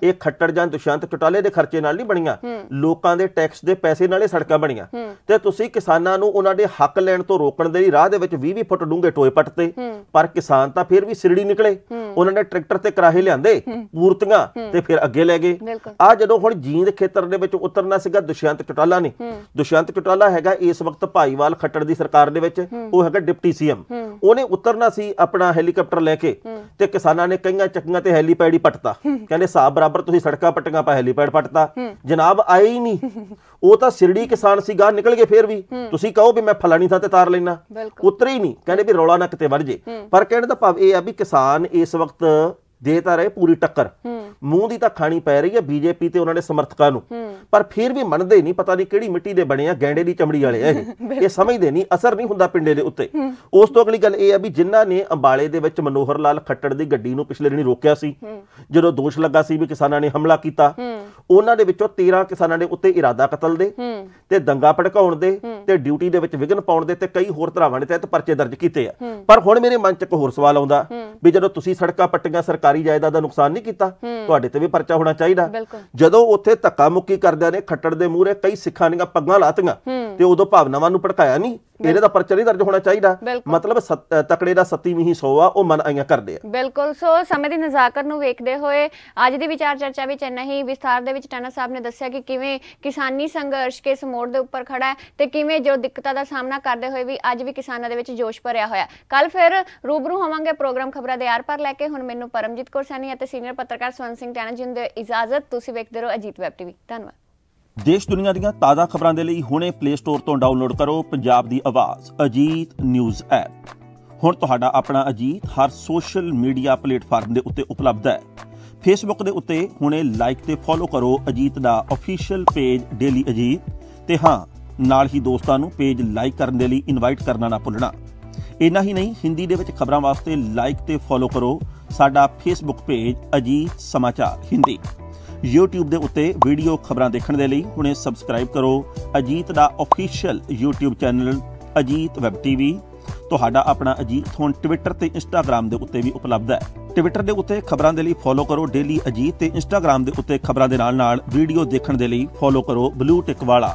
ਇਹ ਖੱਟੜ ਜਾਂ ਦੁਸ਼ਾਂਤ ਚਟਾਲੇ ਦੇ ਖਰਚੇ ਨਾਲ ਨਹੀਂ ਬਣੀਆਂ ਲੋਕਾਂ ਦੇ ਟੈਕਸ ਦੇ ਪੈਸੇ ਨਾਲ ਇਹ ਸੜਕਾਂ ਬਣੀਆਂ ਤੇ ਤੁਸੀਂ ਕਿਸਾਨਾਂ ਨੂੰ ਉਹਨਾਂ ਦੇ ਹੱਕ ਲੈਣ ਤੋਂ ਰੋਕਣ ਦੇ ਲਈ ਰਾਹ ਦੇ ਵਿੱਚ 20 20 ਫੁੱਟ ਡੂੰਘੇ ਟੋਏ ਪੱਟਤੇ ਪਰ ਕਿਸਾਨ ਤਾਂ ਫਿਰ ਵੀ ਸਿਰੜੀ ਨਿਕਲੇ ਉਹਨਾਂ ਨੇ ਟਰੈਕਟਰ ਤੇ ਕਰਾਹੇ ਲਿਆਂਦੇ ਪੂਰਤੀਆਂ ਤੇ ਫਿਰ ਅੱਗੇ ਲੈ ਗਏ ਆ ਜਦੋਂ ਹੁਣ ਜੀਂਦ ਖੇਤਰ ਦੇ ਵਿੱਚ ਉਤਰਨਾ ਸੀਗਾ ਦੁਸ਼ਾਂਤ ਚਟਾਲਾ ਨੇ ਦੁਸ਼ਾਂਤ ਚਟਾਲਾ ਹੈਗਾ ਇਸ ਵਕਤ ਭਾਈਵਾਲ ਖੱਟੜ ਦੀ ਸਰਕਾਰ ਦੇ ਵਿੱਚ ਉਹ ਹੈਗਾ ਡਿਪਟੀ ਸੀਐਮ ਉਹਨੇ ਉਤਰਨਾ ਸੀ ਆਪਣਾ ਹੈਲੀਕਾਪਟਰ ਲੈ ਕੇ ਤੇ ਕਿਸਾਨਾਂ ਨੇ ਕਈਆਂ ਚੱਕੀਆਂ ਤੇ ਹੈਲੀਪੈਡ ਹੀ ਪਟਤਾ ਕਹਿੰਦੇ ਸਾਹ ਬਰਾਬਰ ਤੁਸੀਂ ਸੜਕਾਂ ਪਟੀਆਂ ਪਾ ਹੈਲੀਪੈਡ ਪਟਤਾ ਜਨਾਬ ਆਏ ਹੀ ਨਹੀਂ ਉਹ ਤਾਂ ਸਿਰੜੀ ਕਿਸਾਨ ਸੀ ਗਾ ਨਿਕਲ ਗਏ ਫੇਰ ਵੀ ਤੁਸੀਂ ਕਹੋ ਵੀ ਮੈਂ ਫਲਾਣੀ ਥਾਂ ਤੇ ਤਾਰ ਲੈਣਾ ਉਤਰੇ ਹੀ ਨਹੀਂ ਕਹਿੰਦੇ ਵੀ ਰੌਲਾ ਨਾ ਕਿਤੇ ਵੱਜੇ ਪਰ ਕਹਿਣ ਦਾ ਭਾਵ ਇਹ ਆ ਵੀ ਕਿਸਾਨ ਇਸ ਵਕਤ ਦੇ ਤਾਂ ਰਹੇ ਪੂਰੀ ਟੱਕਰ ਮੂੰਹ ਦੀ ਤਾਂ ਖਾਣੀ ਪੈ ਰਹੀ ਹੈ ਬੀਜੇਪੀ ਤੇ ਉਹਨਾਂ ਦੇ ਸਮਰਥਕਾਂ ਨੂੰ ਪਰ ਫਿਰ ਵੀ ਮੰਨਦੇ ਨਹੀਂ ਪਤਾ ਨਹੀਂ ਕਿਹੜੀ ਮਿੱਟੀ ਦੇ ਬਣੇ ਆ ਗੈਂਡੇ ਦੀ ਚਮੜੀ ਵਾਲੇ ਇਹ <laughs> ਇਹ ਸਮਝਦੇ ਨਹੀਂ ਅਸਰ ਨਹੀਂ ਹੁੰਦਾ ਪਿੰਡੇ ਦੇ ਉੱਤੇ ਉਸ ਤੋਂ ਅਗਲੀ ਗੱਲ ਇਹ ਆ ਵੀ ਜਿਨ੍ਹਾਂ ਨੇ ਅੰਬਾਲੇ ਦੇ ਵਿੱਚ ਮਨੋਹਰ ਲਾਲ ਖੱਟੜ ਦੀ ਗੱਡੀ ਨੂੰ ਪਿਛਲੇ ਦਿਨੀ ਰੋਕਿਆ ਸੀ ਜਦੋਂ ਦੋਸ਼ ਲੱਗਾ ਸੀ ਵੀ ਕਿਸਾਨਾਂ ਨੇ ਹਮਲਾ ਕੀਤਾ ਉਹਨਾਂ ਦੇ ਵਿੱਚੋਂ 13 ਕਿਸਾਨਾਂ ਦੇ ਉੱਤੇ ਇਰਾਦਾ ਕਤਲ ਦੇ ਤੇ ਦੰਗਾ ਭੜਕਾਉਣ ਦੇ ਤੇ ਡਿਊਟੀ ਦੇ ਵਿੱਚ ਵਿਘਨ ਪਾਉਣ ਦੇ ਤੇ ਕਈ ਹੋਰ ਧਰਾਵਾਂ ਦੇ ਤਹਿਤ ਪਰਚੇ ਦਰਜ ਕੀਤੇ ਆ ਪਰ ਹੁਣ ਮੇਰੇ ਮਨ 'ਚ ਇੱਕ ਹੋਰ ਸਵਾਲ ਆਉਂਦਾ ਵੀ ਜਦੋਂ ਤੁਸੀਂ ਸੜਕਾਂ ਪੱਟੀਆਂ ਸਰਕਾਰੀ ਜਾਇਦਾਦ ਦਾ ਨੁਕਸਾਨ ਨਹੀਂ ਕੀਤਾ ਤੁਹਾਡੇ ਤੇ ਵੀ ਪਰਚਾ ਹੋਣਾ ਚਾਹੀਦਾ ਜਦੋਂ ਉੱਥੇ ਧੱਕਾ ਮੁੱਕੀ ਕਰਦਿਆਂ ਨੇ ਖੱਟੜ ਦੇ ਮੂਹਰੇ ਕਈ ਸਿੱਖਾਂ ਦੀਆਂ ਪੱਗਾਂ ਲਾਤੀਆਂ ਤੇ ਉਦੋਂ ਭਾਵਨਾਵਾਂ ਨੂੰ ਭੜਕਾਇਆ ਨਹੀਂ ਇਹਦੇ ਦਾ ਪਰਚਾ ਨਹੀਂ ਦਰਜ ਹੋਣਾ ਚਾਹੀਦਾ ਮਤਲਬ ਤਕੜੇ ਦਾ ਸੱਤੀ ਮਹੀ ਸੋਆ ਉਹ ਮਨ ਆਈਆਂ ਕਰਦੇ ਆ ਬਿਲਕੁਲ ਸੋ ਸਮੇਂ ਦੀ ਨਜ਼ਾਕਤ ਨੂੰ ਵੇਖਦੇ ਹੋਏ ਅੱਜ ਦੀ ਵਿਚਾਰ ਚਰਚਾ ਵਿੱਚ ਇੰਨਾ ਹੀ ਵਿਸਥਾਰ ਦੇ ਵਿੱਚ ਟਾਣਾ ਸਾਹਿਬ ਨੇ ਦੱਸਿਆ ਕਿ ਕਿਵੇਂ ਕਿਸਾਨੀ ਸੰਘਰਸ਼ ਕੇ ਸਮੋੜ ਦੇ ਉੱਪਰ ਖੜਾ ਹੈ ਤੇ ਕਿਵੇਂ ਜੋ ਦਿੱਕਤਾਂ ਦਾ ਸਾਹਮਣਾ ਕਰਦੇ ਹੋਏ ਵੀ ਅੱਜ ਵੀ ਕਿਸਾਨਾਂ ਦੇ ਵਿੱਚ ਜੋਸ਼ ਭਰਿਆ ਹੋਇਆ ਕੱਲ ਫਿਰ ਰੂਬਰੂ ਹੋਵਾਂਗੇ ਪ੍ਰੋਗਰਾਮ ਖਬਰਾਂ ਦੇ ਆਰ ਪਰ ਲੈ ਕੇ ਹੁਣ ਮੈਨੂੰ ਪਰਮਜੀਤ ਕੌਰ ਸੈਣੀ ਅਤੇ ਸੀਨੀਅਰ ਪੱਤਰਕਾਰ ਸਵਨ ਸਿੰਘ ਟਾਣਾ ਜੀ ਨੂੰ ਇਜਾਜ਼ਤ ਤੁਸੀਂ ਵੇਖਦੇ ਰਹੋ ਅਜੀਤ ਵੈਬ ਟੀਵੀ ਧੰਨਵਾਦ ਦੇਸ਼ ਦੁਨੀਆ ਦੀਆਂ ਤਾਜ਼ਾ ਖਬਰਾਂ ਦੇ ਲਈ ਹੁਣੇ ਪਲੇ ਸਟੋਰ ਤੋਂ ਡਾਊਨਲੋਡ ਕਰੋ ਪੰਜਾਬ ਦੀ ਆਵਾਜ਼ ਅਜੀਤ ਨਿਊਜ਼ ਐਪ ਹੁਣ ਤੁਹਾਡਾ ਆਪਣਾ ਅਜੀਤ ਹਰ ਸੋਸ਼ਲ ਮੀਡੀਆ ਪਲੇਟਫਾਰਮ ਦੇ ਉੱਤੇ ਉਪਲਬਧ ਹੈ ਫੇਸਬੁੱਕ ਦੇ ਉੱਤੇ ਹੁਣੇ ਲਾਈਕ ਤੇ ਫੋਲੋ ਕਰੋ ਅਜੀਤ ਦਾ ਅਫੀਸ਼ੀਅਲ ਪੇਜ ਡੇਲੀ ਅਜੀਤ ਤੇ ਹਾਂ ਨਾਲ ਹੀ ਦੋਸਤਾਂ ਨੂੰ ਪੇਜ ਲਾਈਕ ਕਰਨ ਦੇ ਲਈ ਇਨਵਾਈਟ ਕਰਨਾ ਨਾ ਭੁੱਲਣਾ ਇੰਨਾ ਹੀ ਨਹੀਂ ਹਿੰਦੀ ਦੇ ਵਿੱਚ ਖਬਰਾਂ ਵਾਸਤੇ ਲਾਈਕ ਤੇ ਫੋਲੋ ਕਰੋ ਸਾਡਾ ਫੇਸਬੁੱਕ ਪੇਜ ਅਜੀਤ ਸਮਾਚਾਰ ਹਿੰਦੀ YouTube ਦੇ ਉੱਤੇ ਵੀਡੀਓ ਖਬਰਾਂ ਦੇਖਣ ਦੇ ਲਈ ਹੁਣੇ ਸਬਸਕ੍ਰਾਈਬ ਕਰੋ ਅਜੀਤ ਦਾ official YouTube channel Ajit web TV ਤੁਹਾਡਾ ਆਪਣਾ ਅਜੀਤ ਹੁਣ ਟਵਿੱਟਰ ਤੇ ਇੰਸਟਾਗ੍ਰam ਦੇ ਉੱਤੇ ਵੀ ਉਪਲਬਧ ਹੈ ਟਵਿੱਟਰ ਦੇ ਉੱਤੇ ਖਬਰਾਂ ਦੇ ਲਈ ਫੋਲੋ ਕਰੋ ਡੇਲੀ ਅਜੀਤ ਤੇ ਇੰਸਟਾਗ੍ਰam ਦੇ ਉੱਤੇ ਖਬਰਾਂ ਦੇ ਨਾਲ ਨਾਲ ਵੀਡੀਓ ਦੇਖਣ ਦੇ ਲਈ ਫੋਲੋ ਕਰੋ ਬਲੂ ਟਿਕ ਵਾਲਾ